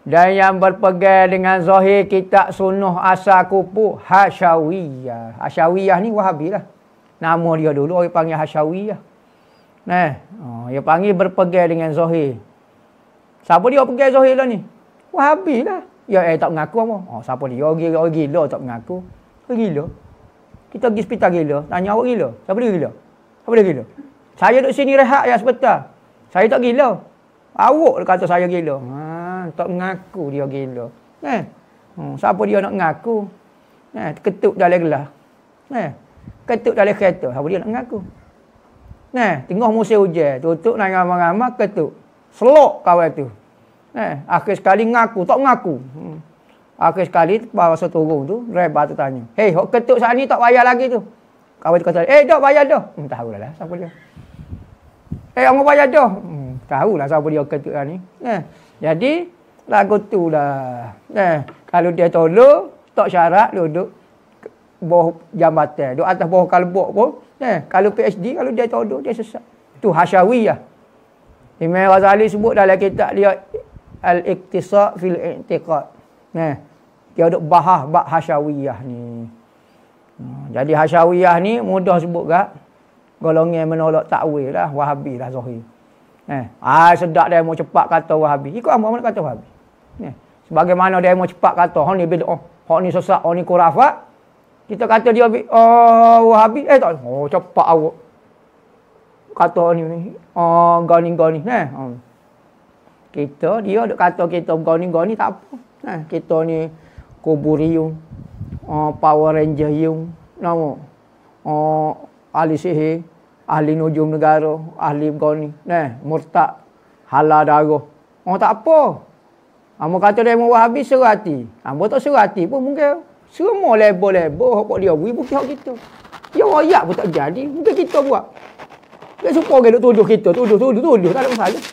Dan yang berpegang dengan zohir kitab sunuh asal kupu Hasyawiyah. Hasyawiyah ni Wahabi lah. Nama dia dulu orang panggil Hasyawiyah. Eh. Oh, dia panggil berpegang dengan zohir. Siapa dia pegang zohir lah ni? Wahabi lah. Ya eh tak mengaku apa. Oh, siapa dia? Orang gila, gila tak mengaku. Orang gila. Kita pergi hospital gila. Tanya awak gila. Siapa dia gila? Apa dia gila? Saya duduk sini rehat ya sebentar. Saya tak gila. Awak dia lah kata saya gila. Ha, tak mengaku dia gila. Eh. Hmm, siapa dia nak mengaku? Eh, ketuk dalam gelas. Eh. Ketuk dalam kereta. Siapa dia nak mengaku? Eh, tengah musim hujan. Tutup naik ramah-ramah ketuk. Selok kawan tu. Eh, akhir sekali mengaku Tak mengaku. Hmm. Akhir sekali bahasa turun tu. Rebah tu tanya. Hei, ketuk saat ni tak payah lagi tu. Kawan tu kata, eh dah bayar dah. Hmm, tahu lah lah siapa dia. Eh, hey, orang bayar dah. Hmm, tahulah siapa dia ketua lah ni. Eh, jadi, lagu tu lah. Eh, kalau dia tolong, tak syarat duduk bawah jambatan. Duduk atas bawah kalbok pun. Eh, kalau PhD, kalau dia tolong, dia sesak. Itu hasyawi lah. Imam Razali sebut dalam kitab dia Al-Iktisak Fil-Iktiqat. Eh, dia duduk bahah bak hasyawiyah ni. Hmm, jadi hasyawiyah ni mudah sebut kat golongan yang menolak takwil lah wahabi lah zahir eh ah sedak dia mau cepat kata wahabi ikut apa mana kata wahabi eh. sebagaimana mau cepat kata hok ni bidah oh, hok ni sesat hok ni kurafat. kita kata dia oh wahabi eh tak oh cepat awak kata ni ni oh gani gani eh oh. kita dia dok kata kita gani gani tak apa Nah, eh, kita ni kuburium oh power ranger yung nama oh ahli sihir, ahli nujum negara, ahli goni, neh, murtad, halal darah. Orang tak apa. Ambo kata dia mau habis serah hati. Ambo tak serah hati pun mungkin semua label-label hak dia bagi bukan kita. Ya royak pun tak jadi, bukan kita buat. Dia suka orang nak tuduh kita, tuduh, tuduh, tuduh, tak ada masalah.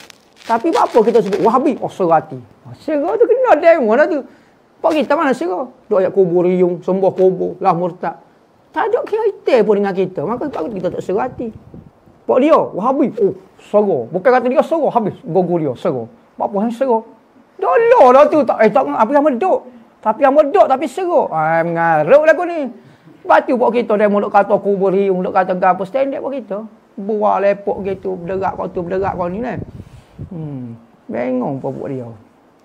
Tapi apa kita sebut Wahabi? Oh, serah hati. Ah, serah tu kena demo lah tu. Pak kita mana serah? Doa ayat kubur riung, sembuh kubur, lah murtad. Tak ada kaitan pun dengan kita. Maka sebab kita tak serah hati. Pak dia, Wahabi. Oh, serah. Bukan kata dia serah. Habis gogol dia, serah. Buat apa yang serah? Dolor lah tu. Tak, eh, tak, apa yang meduk. Tapi yang meduk, tapi serah. Ah, mengaruk lagu ni. Sebab tu buat kita, dia mulut kata kubur hiung, mulut kata gapa, standard buat kita. Buah lepok gitu, berderak kau tu, berderak kau ni lah. Hmm, bengong pun buat dia.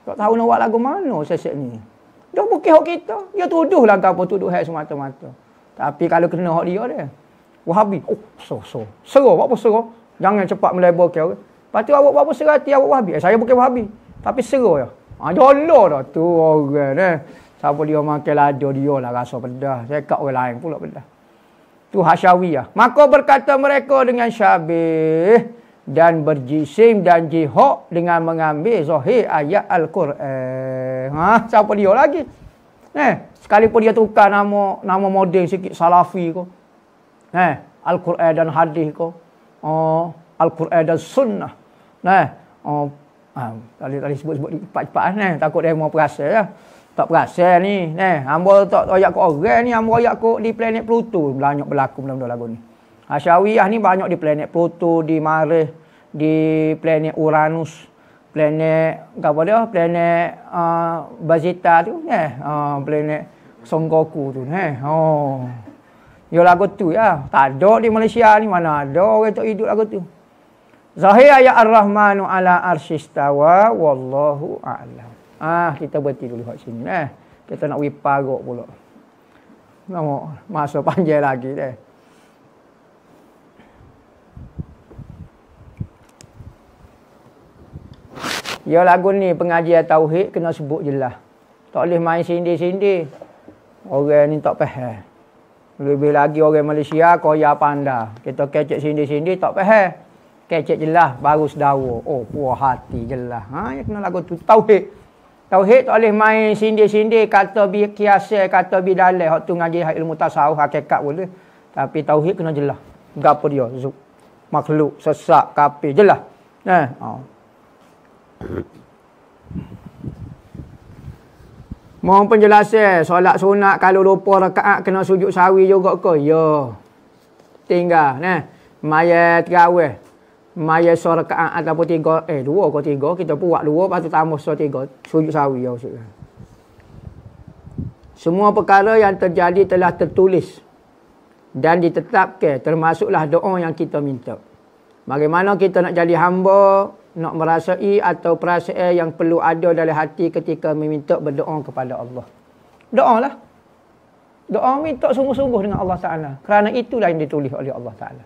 Tak tahu nak buat lagu mana sesek ni. Dia bukit kita. Dia tuduh lah kau pun tuduh semata-mata. Hey, tapi kalau kena hak dia dia. Wahabi. Oh, so so. Serah apa serah? Jangan cepat melebar ke orang. Lepas awak apa serah hati awak Wahabi? Eh, saya bukan Wahabi. Tapi serah ya. Ha, jolah dah tu orang eh. ni. Siapa dia makan lada dia lah rasa pedas. Saya kat orang lain pula pedas. Tu Hasyawi lah. Maka berkata mereka dengan syabih dan berjisim dan jihok dengan mengambil zahir ayat Al-Quran. Ha, siapa dia lagi? Eh, sekalipun dia tukar nama nama model sikit salafi ko. Eh, Al-Quran dan hadis ko. Oh, Al-Quran dan sunnah. Nah, eh, oh, ah, tadi tadi sebut-sebut cepat-cepat nah, takut dia mau perasa ya. Tak perasa ni. Nah, eh, hamba tak royak ko orang ni, hamba royak ko di planet Pluto banyak berlaku benda-benda lagu ni. Asyawiyah ni banyak di planet Pluto, di Mars, di planet Uranus planet apa lah, dia planet a uh, Bazita tu kan eh? uh, planet Songoku tu kan eh? oh yo lagu tu ya tak ada di Malaysia ni mana ada orang tak hidup lagu tu Zahir ayat Ar-Rahmanu ala arsyistawa wallahu a'lam. Ah kita berhenti dulu kat sini eh. Kita nak wipagok pula. Lama masuk panjang lagi deh. Ya lagu ni pengajian tauhid kena sebut jelas. Tak boleh main sindir-sindir. Orang ni tak faham. Lebih lagi orang Malaysia kau ya panda. Kita kecek sindir-sindir tak faham. Kecek jelas baru sedawa. Oh puas hati jelas. Ha ya kena lagu tu tauhid. Tauhid tak boleh main sindir-sindir kata bi kiasa kata bi dalil hak tu ngaji ilmu tasawuf hakikat boleh. Tapi tauhid kena jelah. Gapo dia? Zuk. Makhluk sesak kafir jelah. Nah. Eh? Oh. Mohon penjelasan solat sunat kalau lupa rakaat kena sujud sawi juga ke? Ya. Tinggal nah. Maya terawih. Maya so rakaat ataupun tiga eh dua ke tiga kita buat dua lepas tu tambah so tiga sujud sawi ya maksudnya. Semua perkara yang terjadi telah tertulis dan ditetapkan termasuklah doa yang kita minta. Bagaimana kita nak jadi hamba nak merasai atau perasaan yang perlu ada dalam hati ketika meminta berdoa kepada Allah. Doa lah. Doa minta sungguh-sungguh dengan Allah Ta'ala. Kerana itulah yang ditulis oleh Allah Ta'ala.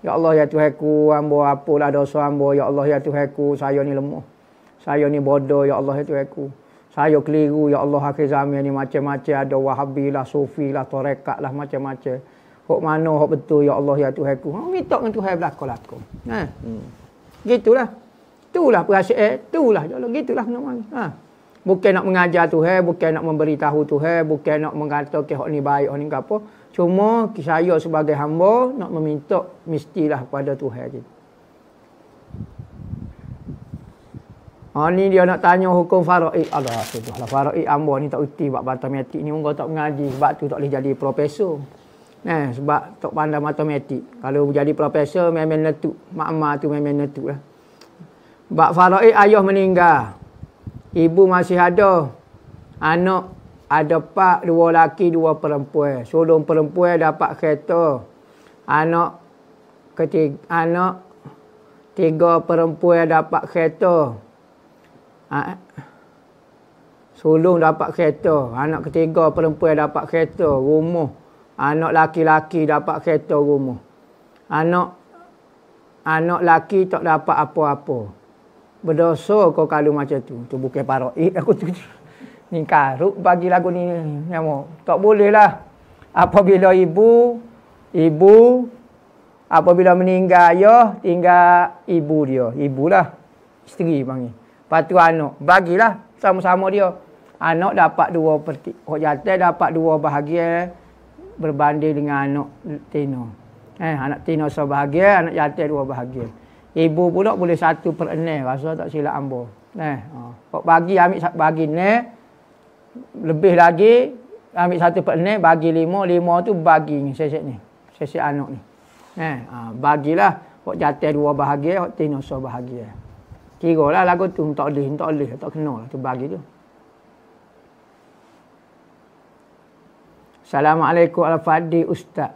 Ya Allah, ya Tuhan ku, ambo apul ada so ambo. Ya Allah, ya Tuhan ku, saya ni lemah. Saya ni bodoh, ya Allah, ya Tuhan ku. Saya keliru, ya Allah, akhir zaman ni macam-macam. Ada wahabi lah, sufi lah, torekat lah, macam-macam. Hok mana, hok betul, ya Allah, ya Tuhan ku. Ha, minta dengan Tuhan belakang lakum. Ha. Hmm. Gitulah. Itulah perasaan, eh, itulah jalan gitulah nak mari. Ha. Bukan nak mengajar tu, eh. bukan nak memberitahu tu, eh. bukan nak mengata ke hok ni baik, hok ni apa. Cuma saya sebagai hamba nak meminta mestilah kepada Tuhan kita. Ha ni dia nak tanya hukum faraid. Allah subhanahu faraid hamba ni tak uti buat matematik ni munggu tak mengaji sebab tu tak boleh jadi profesor. Nah eh, sebab tak pandai matematik. Kalau jadi profesor memang netuk. mak tu memang netuk lah. Bak faraid eh, ayah meninggal. Ibu masih ada. Anak ada pak dua laki dua perempuan. Sulung perempuan dapat kereta. Anak ketiga anak tiga perempuan dapat kereta. Ha? Eh? Sulung dapat kereta. Anak ketiga perempuan dapat kereta rumah. Anak laki-laki dapat kereta rumah. Anak anak laki tak dapat apa-apa berdosa kau kalau macam tu. Tu bukan parok. Eh, aku tu. Ni karuk bagi lagu ni. Nyamu. Tak boleh lah. Apabila ibu, ibu, apabila meninggal ya, tinggal ibu dia. Ibulah. Isteri panggil. Lepas tu anak. Bagilah sama-sama dia. Anak dapat dua peti. Kau jatuh dapat dua bahagia berbanding dengan anak Tino. Eh, anak Tino sebahagia, anak jatuh dua bahagia. Ibu pula boleh satu per ene, rasa tak silap ambo. Nah, eh, Pak ha. bagi ambil bagi ni lebih lagi ambil satu per ene, bagi lima lima tu bagi ni sesek ni sesek anak ni. Nah, eh, ha. bagilah Pak jatuh dua bahagia, Pak tino so bahagia. Kira lah lagu tu tak boleh, tak boleh, tak kena lah tu bagi tu. Assalamualaikum Al-Fadhi Ustaz.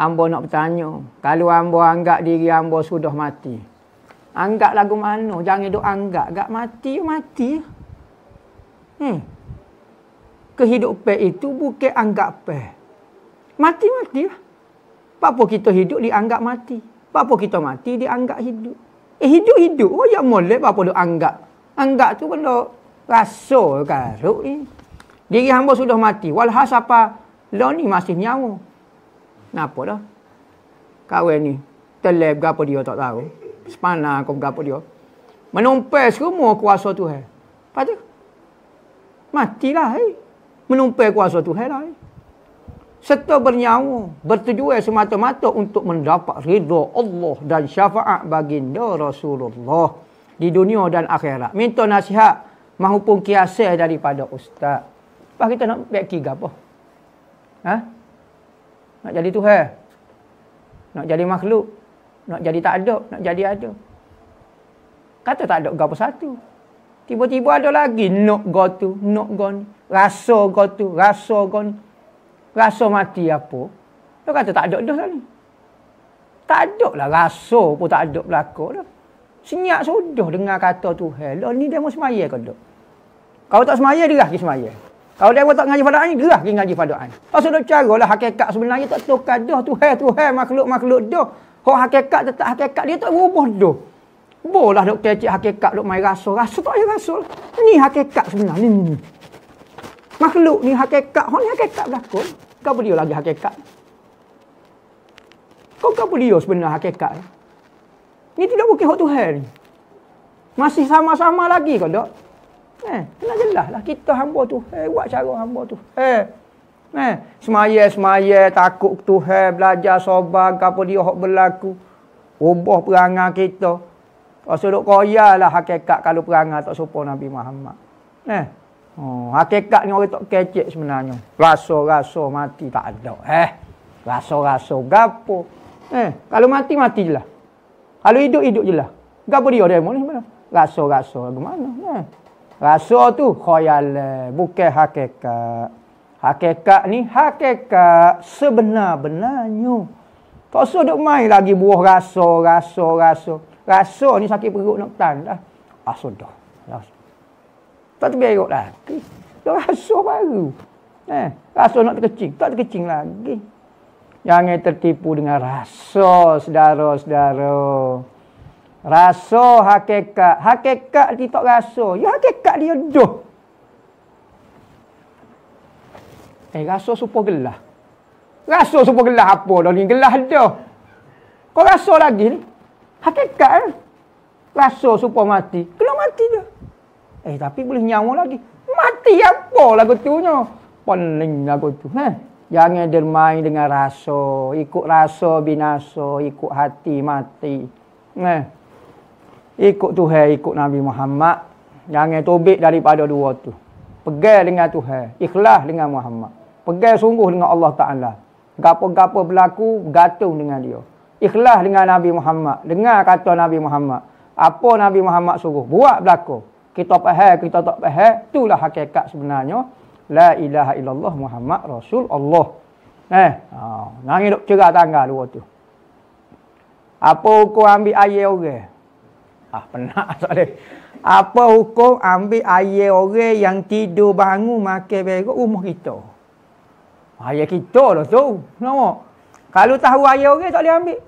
Ambo nak bertanya. Kalau ambo anggap diri ambo sudah mati. Anggap lagu mana? Jangan hidup anggap. Gak mati, ya mati. Hmm. Kehidupan itu bukan anggap pe. Mati, mati lah. Apa kita hidup dianggap mati. Apa kita mati dianggap hidup. Eh hidup hidup. Oh ya boleh apa duk anggap. Anggap tu benda rasa karuk ni. Diri hamba sudah mati. Walhas apa? Lo ni masih nyawa. Kenapa dah? Kawan ni. Telep gapo dia tak tahu. Sepanah aku gapo dia. Menumpai semua kuasa tu. Hai. Lepas tu. Matilah. Hai. Menumpai kuasa tu. lah. hai. Serta bernyawa. Bertujuan semata-mata untuk mendapat ridha Allah dan syafaat baginda Rasulullah. Di dunia dan akhirat. Minta nasihat mahupun kiasa daripada ustaz. Lepas kita nak baik kira apa? Ha? Nak jadi Tuhan. Nak jadi makhluk. Nak jadi tak ada. Nak jadi ada. Kata tak ada gapa satu. Tiba-tiba ada lagi. Nak go tu. Nak go ni. Rasa go tu. Rasa go ni. Rasa mati apa. Dia kata tak ada dah ni. Tak ada lah rasa pun tak ada belakang lah. Senyap sudah dengar kata tu. Hello lah, ni dia mau semaya ke tak? Kalau tak semaya dia lah semaya. Kalau dia tak ngaji fadaan, gerah dia ngaji fadaan. Kalau sudah cara lah, hakikat sebenarnya tak tukar dah. Tuhai, tuhai, makhluk-makhluk dah. Kalau hakikat tetap hakikat, dia tak berubah dah. Bolah dok kecik hakikat dok main rasul. Rasul tak ada rasul. Ni hakikat sebenarnya. ini ni. Makhluk ni hakikat. Kalau ni hakikat berlaku, kau beliau lagi hakikat. Kau kau beliau sebenarnya hakikat. Ini tidak mungkin hak Tuhan. Masih sama-sama lagi kau dok. Eh, kena jelas lah kita hamba tu. Eh, buat cara hamba tu. Eh, eh semaya semaya takut tu. Eh, belajar sobat ke apa dia berlaku. Ubah perangai kita. Pasal duk kaya lah hakikat kalau perangai tak sopan Nabi Muhammad. Eh, oh, hakikat ni orang tak kecek sebenarnya. Rasa-rasa mati tak ada. Eh, rasa-rasa gapo. Eh, kalau mati, mati je lah. Kalau hidup, hidup je lah. Gapa dia demo ni sebenarnya? Rasa-rasa ke Eh. Rasa tu khayal eh, bukan hakikat. Hakikat ni hakikat sebenar-benarnya. Tak usah duk main lagi buah rasa, rasa, rasa. Rasa ni sakit perut nak tahan dah. Ah sudah. Rasa. Tak terbiar lagi. Dia rasa baru. Eh, rasa nak terkecing. Tak terkecing lagi. Jangan tertipu dengan rasa, saudara-saudara. Rasa hakikat. Hakikat dia tak rasa. Ya hakikat dia duh. Eh rasa super gelah. Rasa super gelah apa dah ni gelah dah. Kau rasa lagi Hakikat eh? Rasa super mati. kalau mati dah. Eh tapi boleh nyawa lagi. Mati apa lagu tu nya? Pening lagu tu. Ha? Jangan dermain dengan rasa. Ikut rasa binasa. Ikut hati mati. Nah. Ha? Eh? ikut Tuhan, ikut Nabi Muhammad. Jangan tobik daripada dua tu. Pegang dengan Tuhan, ikhlas dengan Muhammad. Pegang sungguh dengan Allah Taala. Gapo-gapo berlaku, gatung dengan dia. Ikhlas dengan Nabi Muhammad. Dengar kata Nabi Muhammad. Apa Nabi Muhammad suruh? Buat berlaku. Kita faham, kita tak faham, itulah hakikat sebenarnya. La ilaha illallah Muhammad Rasulullah. Eh, ha, oh, nangis duk cerah tangga dua tu. Apa hukum ambil air orang? Ah penat *laughs* soalnya. Apa hukum ambil air orang yang tidur bangun makan berok rumah kita? Air kita lah tu. Nama. Kalau tahu air orang tak boleh ambil.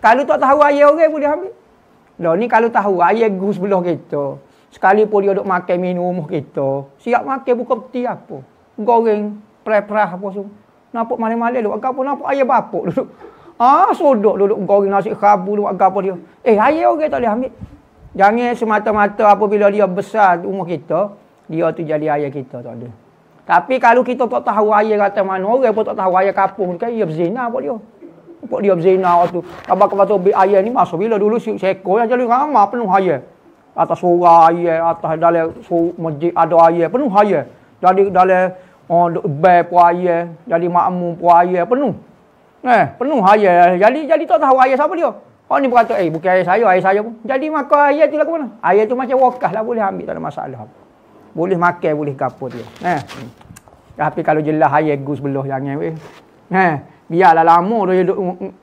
Kalau tak tahu air orang boleh ambil. Lah ni kalau tahu air gus sebelah kita. Sekali pun dia duk makan minum rumah kita. Siap makan buka peti apa. Goreng, perah-perah apa semua. Nampak malam-malam tu. Kau pun nampak air bapak tu. Ah, sodok duduk goreng nasi khabu tu apa dia. Eh, ayah orang tak boleh ambil. Jangan semata-mata apabila dia besar umur kita, dia tu jadi ayah kita tak ada. Tapi kalau kita tak tahu ayah kata mana, orang pun tak tahu ayah kapung kan, dia berzina apa dia. Apa dia berzina waktu tu. Apa-apa tu ayah ni masuk bila dulu si seko yang jadi ramah penuh ayah. Atas surah ayah, atas dalam masjid ada ayah, penuh ayah. Jadi dalam oh, bay pun ayah, jadi makmum pun ayah, penuh. Eh, penuh ayah. Jadi jadi tak tahu ayah siapa dia. Oh, ni berkata, eh bukan ayah saya, ayah saya pun. Jadi maka ayah tu lah ke mana? Air tu macam wakas lah boleh ambil, tak ada masalah. Boleh makan, boleh kapur dia. Eh. Tapi kalau jelas air gus belah jangan weh. Eh, biarlah lama dia duduk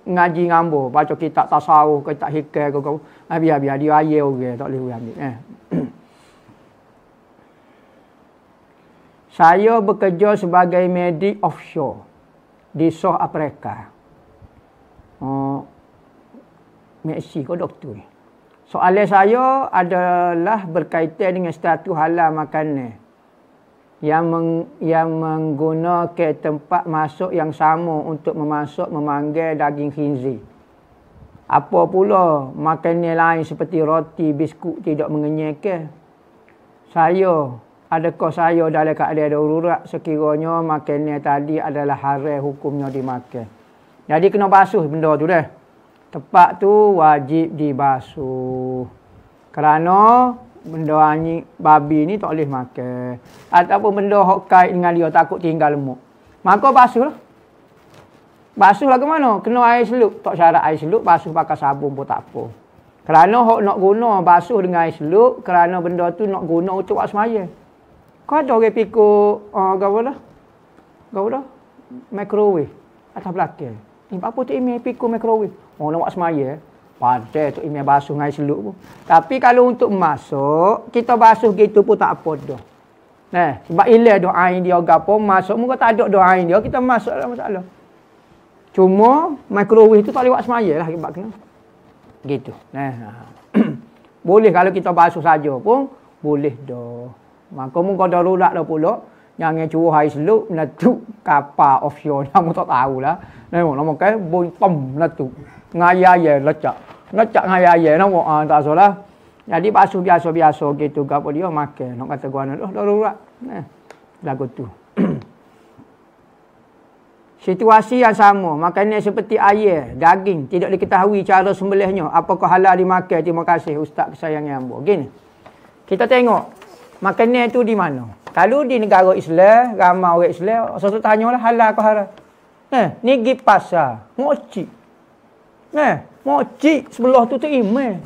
ngaji ngambo, baca kitab tasawuf, kitab hikmah Kau kau. Eh, biar biar dia ayah juga okay. tak boleh ambil. Eh. *clears throat* saya bekerja sebagai medik offshore di Soh Afrika. Oh, Meksi kau doktor ni. Soalan saya adalah berkaitan dengan status halal makanan yang meng, yang menggunakan tempat masuk yang sama untuk memasuk memanggil daging khinzir. Apa pula makanan lain seperti roti, biskut tidak mengenyekkan? Saya Adakah saya dalam keadaan darurat sekiranya makannya tadi adalah haram hukumnya dimakan. Jadi kena basuh benda tu dah. Tepat tu wajib dibasuh. Kerana benda anjing babi ni tak boleh makan. Ataupun benda hok kait dengan dia takut tinggal lemak. Maka basuh lah. Basuh lah ke mana? Kena air seluk. Tak syarat air seluk basuh pakai sabun pun tak apa. Kerana hok nak guna basuh dengan air seluk kerana benda tu nak guna untuk buat semayang kau ada orang pikul uh, ah, gawa lah. Gawa lah. Microwave. Atas belakang. Ibu apa tu ini pikul microwave. Oh, nak buat semaya. Eh? Padahal tu ini basuh dengan seluk pun. Tapi kalau untuk masuk, kita basuh gitu pun tak apa dah. Nah, eh, sebab ilah doa air dia agak pun masuk. Muka tak ada doa air dia, kita masuk dalam masalah. Cuma microwave tu tak boleh buat semaya lah. Sebab Gitu. Nah. Eh, ha, ha. *clears throat* boleh kalau kita basuh saja pun, boleh dah. Maka mun kau darurat dah pula, yang yang curuh air seluk, menatuk kapal offshore, *laughs* kamu tak lah Nampak, nama kan, bun tom, menatuk. Ngayaya, lecak. Lecak ngayaya, nampak, ha, tak salah. Jadi pasu biasa-biasa gitu ke apa dia makan. Nak kata gua nak oh, darurat. Nah. Eh, lagu tu. *clears throat* Situasi yang sama, makanan seperti air, daging tidak diketahui cara sembelihnya. Apakah halal dimakan? Terima kasih ustaz kesayangan hamba. Gini. Kita tengok makanan tu di mana? Kalau di negara Islam, ramai orang Islam, satu tanyalah halal ke haram. Nah, eh, ni pergi pasar, mochi. Nah, eh, mochi sebelah tu tu iman.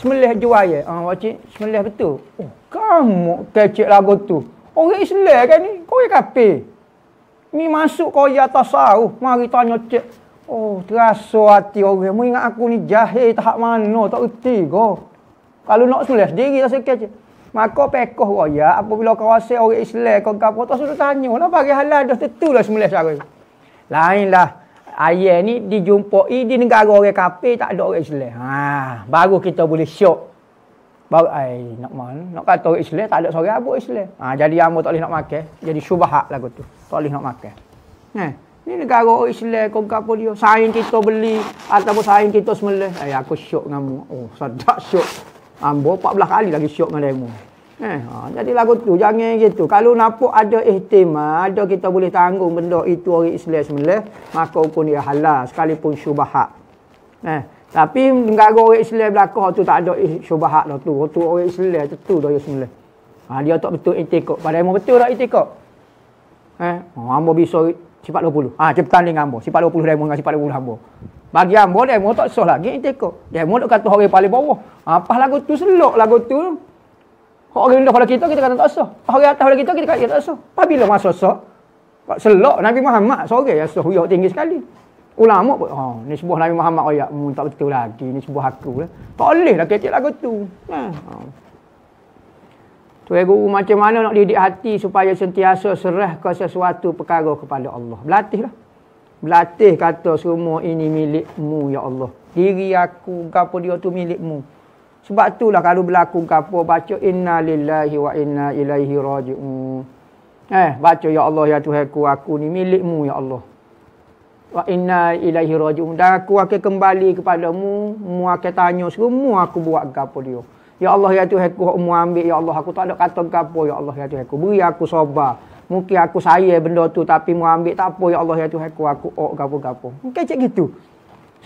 Semelih juaya. Ah, uh, wacik, semelih betul. Oh, kamu kecil lagu tu. Orang Islam kan ni, kau yang kapi. Ni masuk kau yang atas sahur, mari tanya cik. Oh, terasa hati orang. Mu ingat aku ni jahil tak mana, tak reti kau. Kalau nak sulih sendiri, rasa kecil. Maka pekoh raya apabila kau rasa orang Islam kau gapo tu suruh tanyalah bagi halal dah tentulah semula cara. Lainlah ayat ni dijumpai di negara orang kafir tak ada orang Islam. Ha baru kita boleh syok. Baru ai nak makan nak kata orang Islam tak ada seorang abu Islam. Ha jadi ambo tak boleh nak makan. Jadi syubhat lagu tu. Tak boleh nak makan. Ha. Ni negara orang Islam kau gapo dia. Sain kita beli ataupun sain kita semula. Ai aku syok dengan mu. Oh sedap syok. Ha, ah, 14 kali lagi syok dengan demo. Eh, ha, jadi lagu tu jangan gitu. Kalau nampak ada ihtimal, ha, ada kita boleh tanggung benda itu orang Islam semula, maka hukum dia halal sekalipun syubhat. Eh, tapi negara orang Islam belaka tu tak ada syubhat dah tu. Tu orang Islam tentu dah semula. Ha, dia tak betul intikok. Padahal memang betul tak intikok. Eh, ha, ambo bisa sifat 20. Ah, ha, cepat ni ambo. Sifat 20 demo dengan sifat 20 ambo. Bagi ambo dia mau tak sah lagi teko. Dia mau kata orang paling bawah. Apa ah, lagu tu selok lagu tu. Orang rendah pada kita kita kata tak sah. Orang atas pada kita kita kata tak sah. Apa bila masa sah? Pak selok Nabi Muhammad sore yang sah huyak tinggi sekali. Ulama pun, oh, ni sebuah Nabi Muhammad oh, ya, mu, hmm, tak betul lagi, ni sebuah aku lah. Tak boleh lah kata lagu tu. Nah. Oh. Tuan Guru macam mana nak didik hati supaya sentiasa serah ke sesuatu perkara kepada Allah. Berlatih lah. Melatih kata semua ini milikmu ya Allah. Diri aku gapo dia tu milikmu. Sebab itulah kalau berlaku gapo baca inna lillahi wa inna ilaihi raji'un. Eh baca ya Allah ya Tuhanku aku ni milikmu ya Allah. Wa inna ilaihi raji'un. Dan aku akan kembali kepadamu, mu akan tanya semua aku buat gapo dia. Ya Allah ya Tuhanku aku mu ambil ya Allah aku tak ada kata gapo ya Allah ya Tuhanku. Beri aku sabar. Mungkin aku saya benda tu tapi mau ambil tak apa ya Allah ya Tuhan aku aku ok oh, gapo-gapo. Mungkin macam gitu.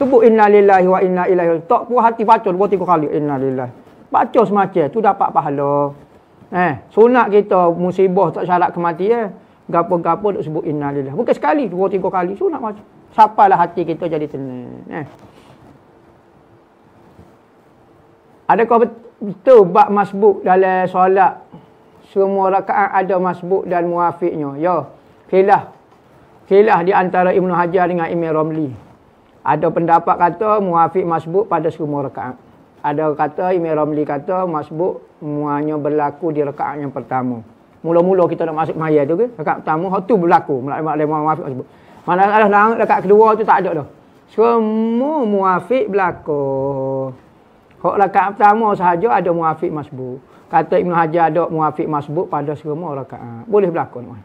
Sebut inna lillahi wa inna ilaihi raji'un. Tak puas hati baca dua tiga kali inna lillahi. Baca semacam tu dapat pahala. Eh, sunat kita musibah tak syarat kematian. Eh. Gapo-gapo nak sebut inna lillahi. Bukan sekali, dua tiga kali sunat macam. Sapalah hati kita jadi tenang. Eh. Adakah betul bab masbuk dalam solat semua rakaat ada masbuk dan muafiknya. Ya. Kilah. Kilah di antara Ibn Hajar dengan Ibn Romli. Ada pendapat kata muafik masbuk pada semua rakaat. Ada kata Ibn Romli kata masbuk muanya berlaku di rakaat yang pertama. Mula-mula kita nak masuk mayat tu ke? Rakaat pertama, itu berlaku. Mula-mula muafik masbuk. Malah rakaat kedua tu tak ada dah. Semua muafik berlaku. Kalau rakaat pertama sahaja ada muafik masbuk kata Ibn Hajar ada muafiq masbuk pada semua rakaat. Ha, boleh berlaku. Man.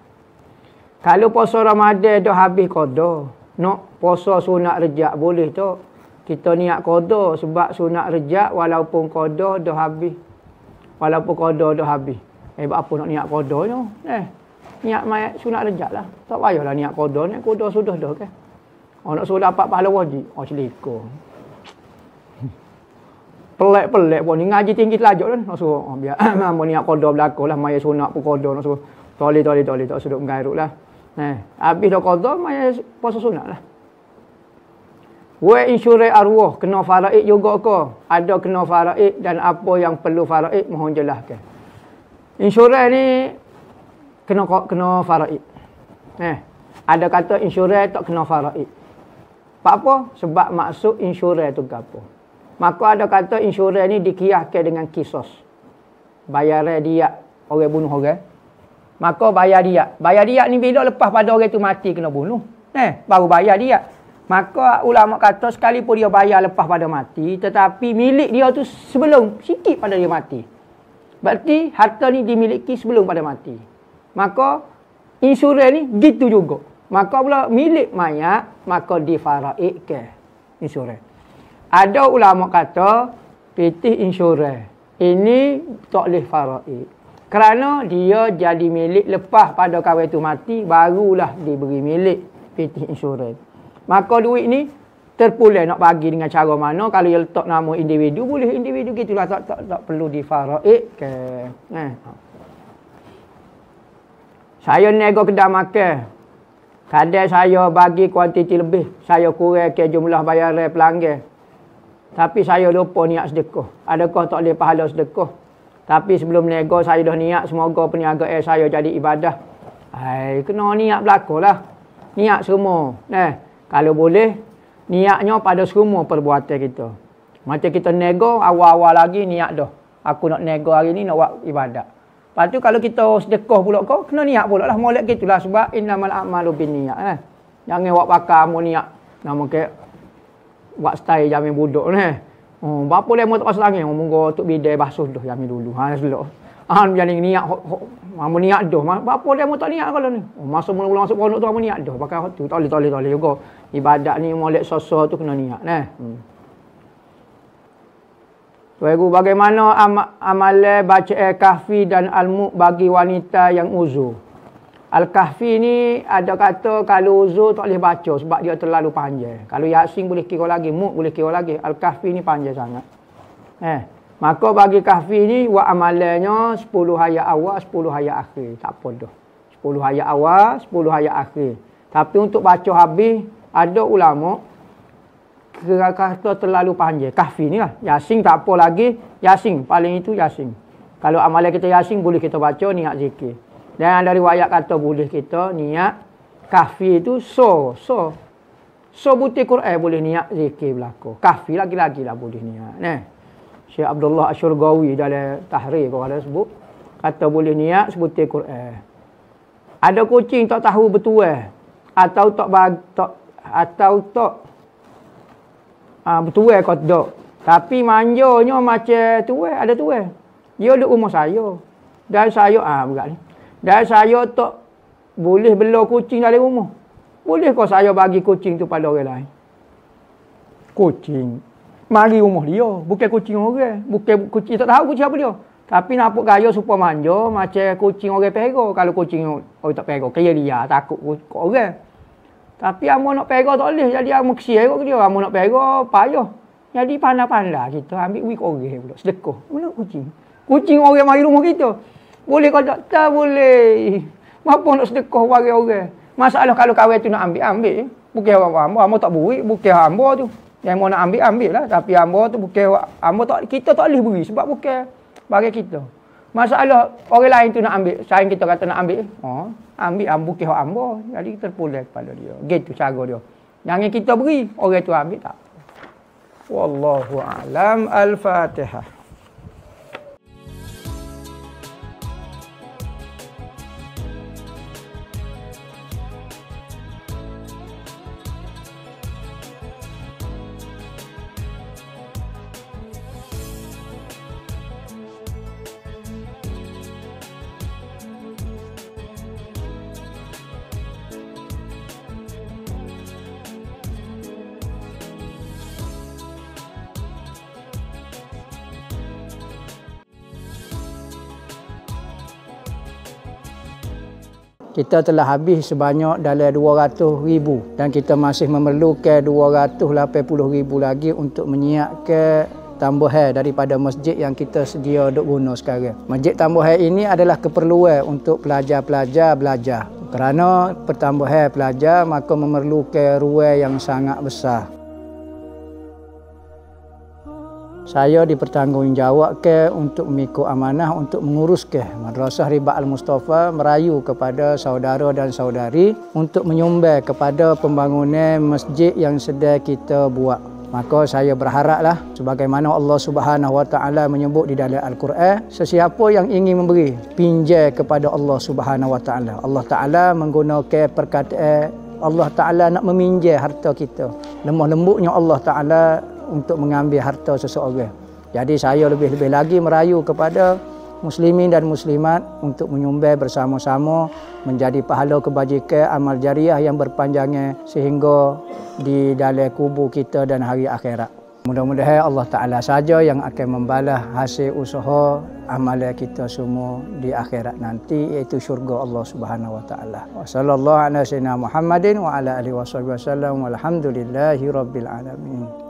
Kalau puasa Ramadan dah habis qada, nak puasa sunat rejak boleh tak? Kita niat qada sebab sunat rejak walaupun qada dah habis. Walaupun qada dah habis. Eh apa nak niat qada tu? Eh. Niat mai sunat rejak lah. Tak payahlah niat qada ni qada sudah dah kan. Oh nak suruh dapat pahala wajib. Oh celika pelik-pelik pun ni ngaji tinggi telajuk kan nak suruh oh, biar *coughs* mampu ni nak kodoh berlaku lah maya sunat pun kodoh nak suruh toli toli toli tak suruh mengairuk lah eh, habis dah kodoh maya puasa sunak lah Wa insyure arwah kena faraid juga ke? Ada kena faraid dan apa yang perlu faraid mohon jelaskan. Insyure ni kena kena faraid. Eh, ada kata insyure tak kena faraid. Apa apa? Sebab maksud insyure tu gapo? Maka ada kata insurans ni dikiahkan dengan kisos. bayar dia orang bunuh orang. Maka bayar dia. Bayar dia ni bila lepas pada orang tu mati kena bunuh. Eh, baru bayar dia. Maka ulama kata sekalipun dia bayar lepas pada mati. Tetapi milik dia tu sebelum sikit pada dia mati. Berarti harta ni dimiliki sebelum pada mati. Maka insurans ni gitu juga. Maka pula milik mayat maka difaraikkan insurans. Ada ulama kata pitih insurans. Ini tak boleh faraid. Kerana dia jadi milik lepas pada kawin itu mati barulah diberi milik pitih insurans. Maka duit ni terpulih nak bagi dengan cara mana kalau dia letak nama individu boleh individu gitulah tak tak, tak perlu di difaraid ke. Eh. Saya nego kedai makan. Kadang saya bagi kuantiti lebih, saya ke jumlah bayaran pelanggan. Tapi saya lupa niat sedekah. Adakah tak boleh pahala sedekah? Tapi sebelum nego saya dah niat semoga peniagaan saya jadi ibadah. Hai, kena niat belakolah. Niat semua. Eh, kalau boleh niatnya pada semua perbuatan kita. Macam kita nego awal-awal lagi niat dah. Aku nak nego hari ni nak buat ibadat. Lepas tu kalau kita sedekah pula kau kena niat pula lah molek gitulah sebab innamal a'malu binniat eh. Jangan buat pakar mu niat nama ke buat style jamin budak ni. Eh. Oh, hmm, berapa lemo tak pasal angin? Oh, Munggu tok bidai basuh dah jamin dulu. Ha selok. Ah, ha, jangan niat mamu niat dah. Berapa lemo tak niat kalau ni? Oh, masa mula-mula masuk pondok tu mamu niat dah. Pakai tu tak boleh tak boleh tak boleh juga. Ibadat ni molek sosso tu kena niat nah. Eh. Hmm. Tuhiku, bagaimana am- amal baca kahfi dan almu bagi wanita yang uzur? Al-Kahfi ni ada kata kalau uzur tak boleh baca sebab dia terlalu panjang. Kalau Yasin boleh kira lagi, Mu boleh kira lagi. Al-Kahfi ni panjang sangat. Eh, maka bagi Kahfi ni buat amalannya 10 ayat awal, 10 ayat akhir. Tak apa dah. 10 ayat awal, 10 ayat akhir. Tapi untuk baca habis ada ulama kira kata terlalu panjang. Kahfi ni lah. Yasin tak apa lagi. Yasin paling itu Yasin. Kalau amalan kita Yasin boleh kita baca niat zikir. Dan ada riwayat kata boleh kita niat kafi itu so, so. So butir Quran boleh niat zikir berlaku. Kafi lagi-lagi lah boleh niat. Nah. Syekh Abdullah Asyurgawi dalam tahrir kau ada sebut. Kata boleh niat sebutir Quran. Ada kucing tak tahu bertuah. Atau tak bag, tak, atau tak ha, ah, bertuah kau tak. Tapi manjanya macam tuah. Ada tuah. Dia ada umur saya. Dan saya, ah ha, berat ni. Dan saya tak boleh bela kucing dari rumah. Boleh kau saya bagi kucing tu pada orang lain? Kucing. Mari rumah dia. Bukan kucing orang. Bukan kucing. Tak tahu kucing apa dia. Tapi nampak gaya super manja macam kucing orang pera. Kalau kucing orang tak pera. Kaya dia takut kucing orang. Tapi amun nak pera tak boleh. Jadi amun kesia kot dia. Amun nak pera payah. Jadi pandai-pandai lah kita ambil wik orang pula. Sedekah. Mana kucing? Kucing orang mari rumah kita. Boleh kau tak tahu boleh. Mampu nak sedekah bagi orang. Masalah kalau kawin tu nak ambil ambil. Bukan hamba, hamba, hamba tak buik, bukan hamba tu. Yang mau nak ambil ambil lah, tapi hamba tu bukan hamba tak kita tak boleh beri sebab bukan bagi kita. Masalah orang lain tu nak ambil, sayang kita kata nak ambil, oh, ambil ambil bukan hamba. Jadi kita terpulang kepada dia. Gitu cara dia. Yang kita beri, orang tu ambil tak. Wallahu alam al-Fatihah. kita telah habis sebanyak dalam 200 ribu dan kita masih memerlukan 280 ribu lagi untuk menyiapkan tambahan daripada masjid yang kita sedia duk guna sekarang. Masjid tambahan ini adalah keperluan untuk pelajar-pelajar belajar. Kerana pertambahan pelajar maka memerlukan ruang yang sangat besar. saya dipertanggungjawabkan untuk mengikut amanah untuk mengurus ke Madrasah Riba Al-Mustafa merayu kepada saudara dan saudari untuk menyumbang kepada pembangunan masjid yang sedang kita buat. Maka saya berharaplah sebagaimana Allah Subhanahu Wa Taala menyebut di dalam Al-Quran, sesiapa yang ingin memberi pinjai kepada Allah Subhanahu Wa Taala, Allah Taala menggunakan perkataan Allah Ta'ala nak meminjai harta kita. Lemah lembutnya Allah Ta'ala untuk mengambil harta seseorang. Jadi saya lebih-lebih lagi merayu kepada muslimin dan muslimat untuk menyumbang bersama-sama menjadi pahala kebajikan amal jariah yang berpanjangnya sehingga di dalam kubur kita dan hari akhirat. Mudah-mudahan Allah Ta'ala saja yang akan membalas hasil usaha amal kita semua di akhirat nanti iaitu syurga Allah Subhanahu Wa Ta'ala. Wassalamualaikum warahmatullahi wabarakatuh.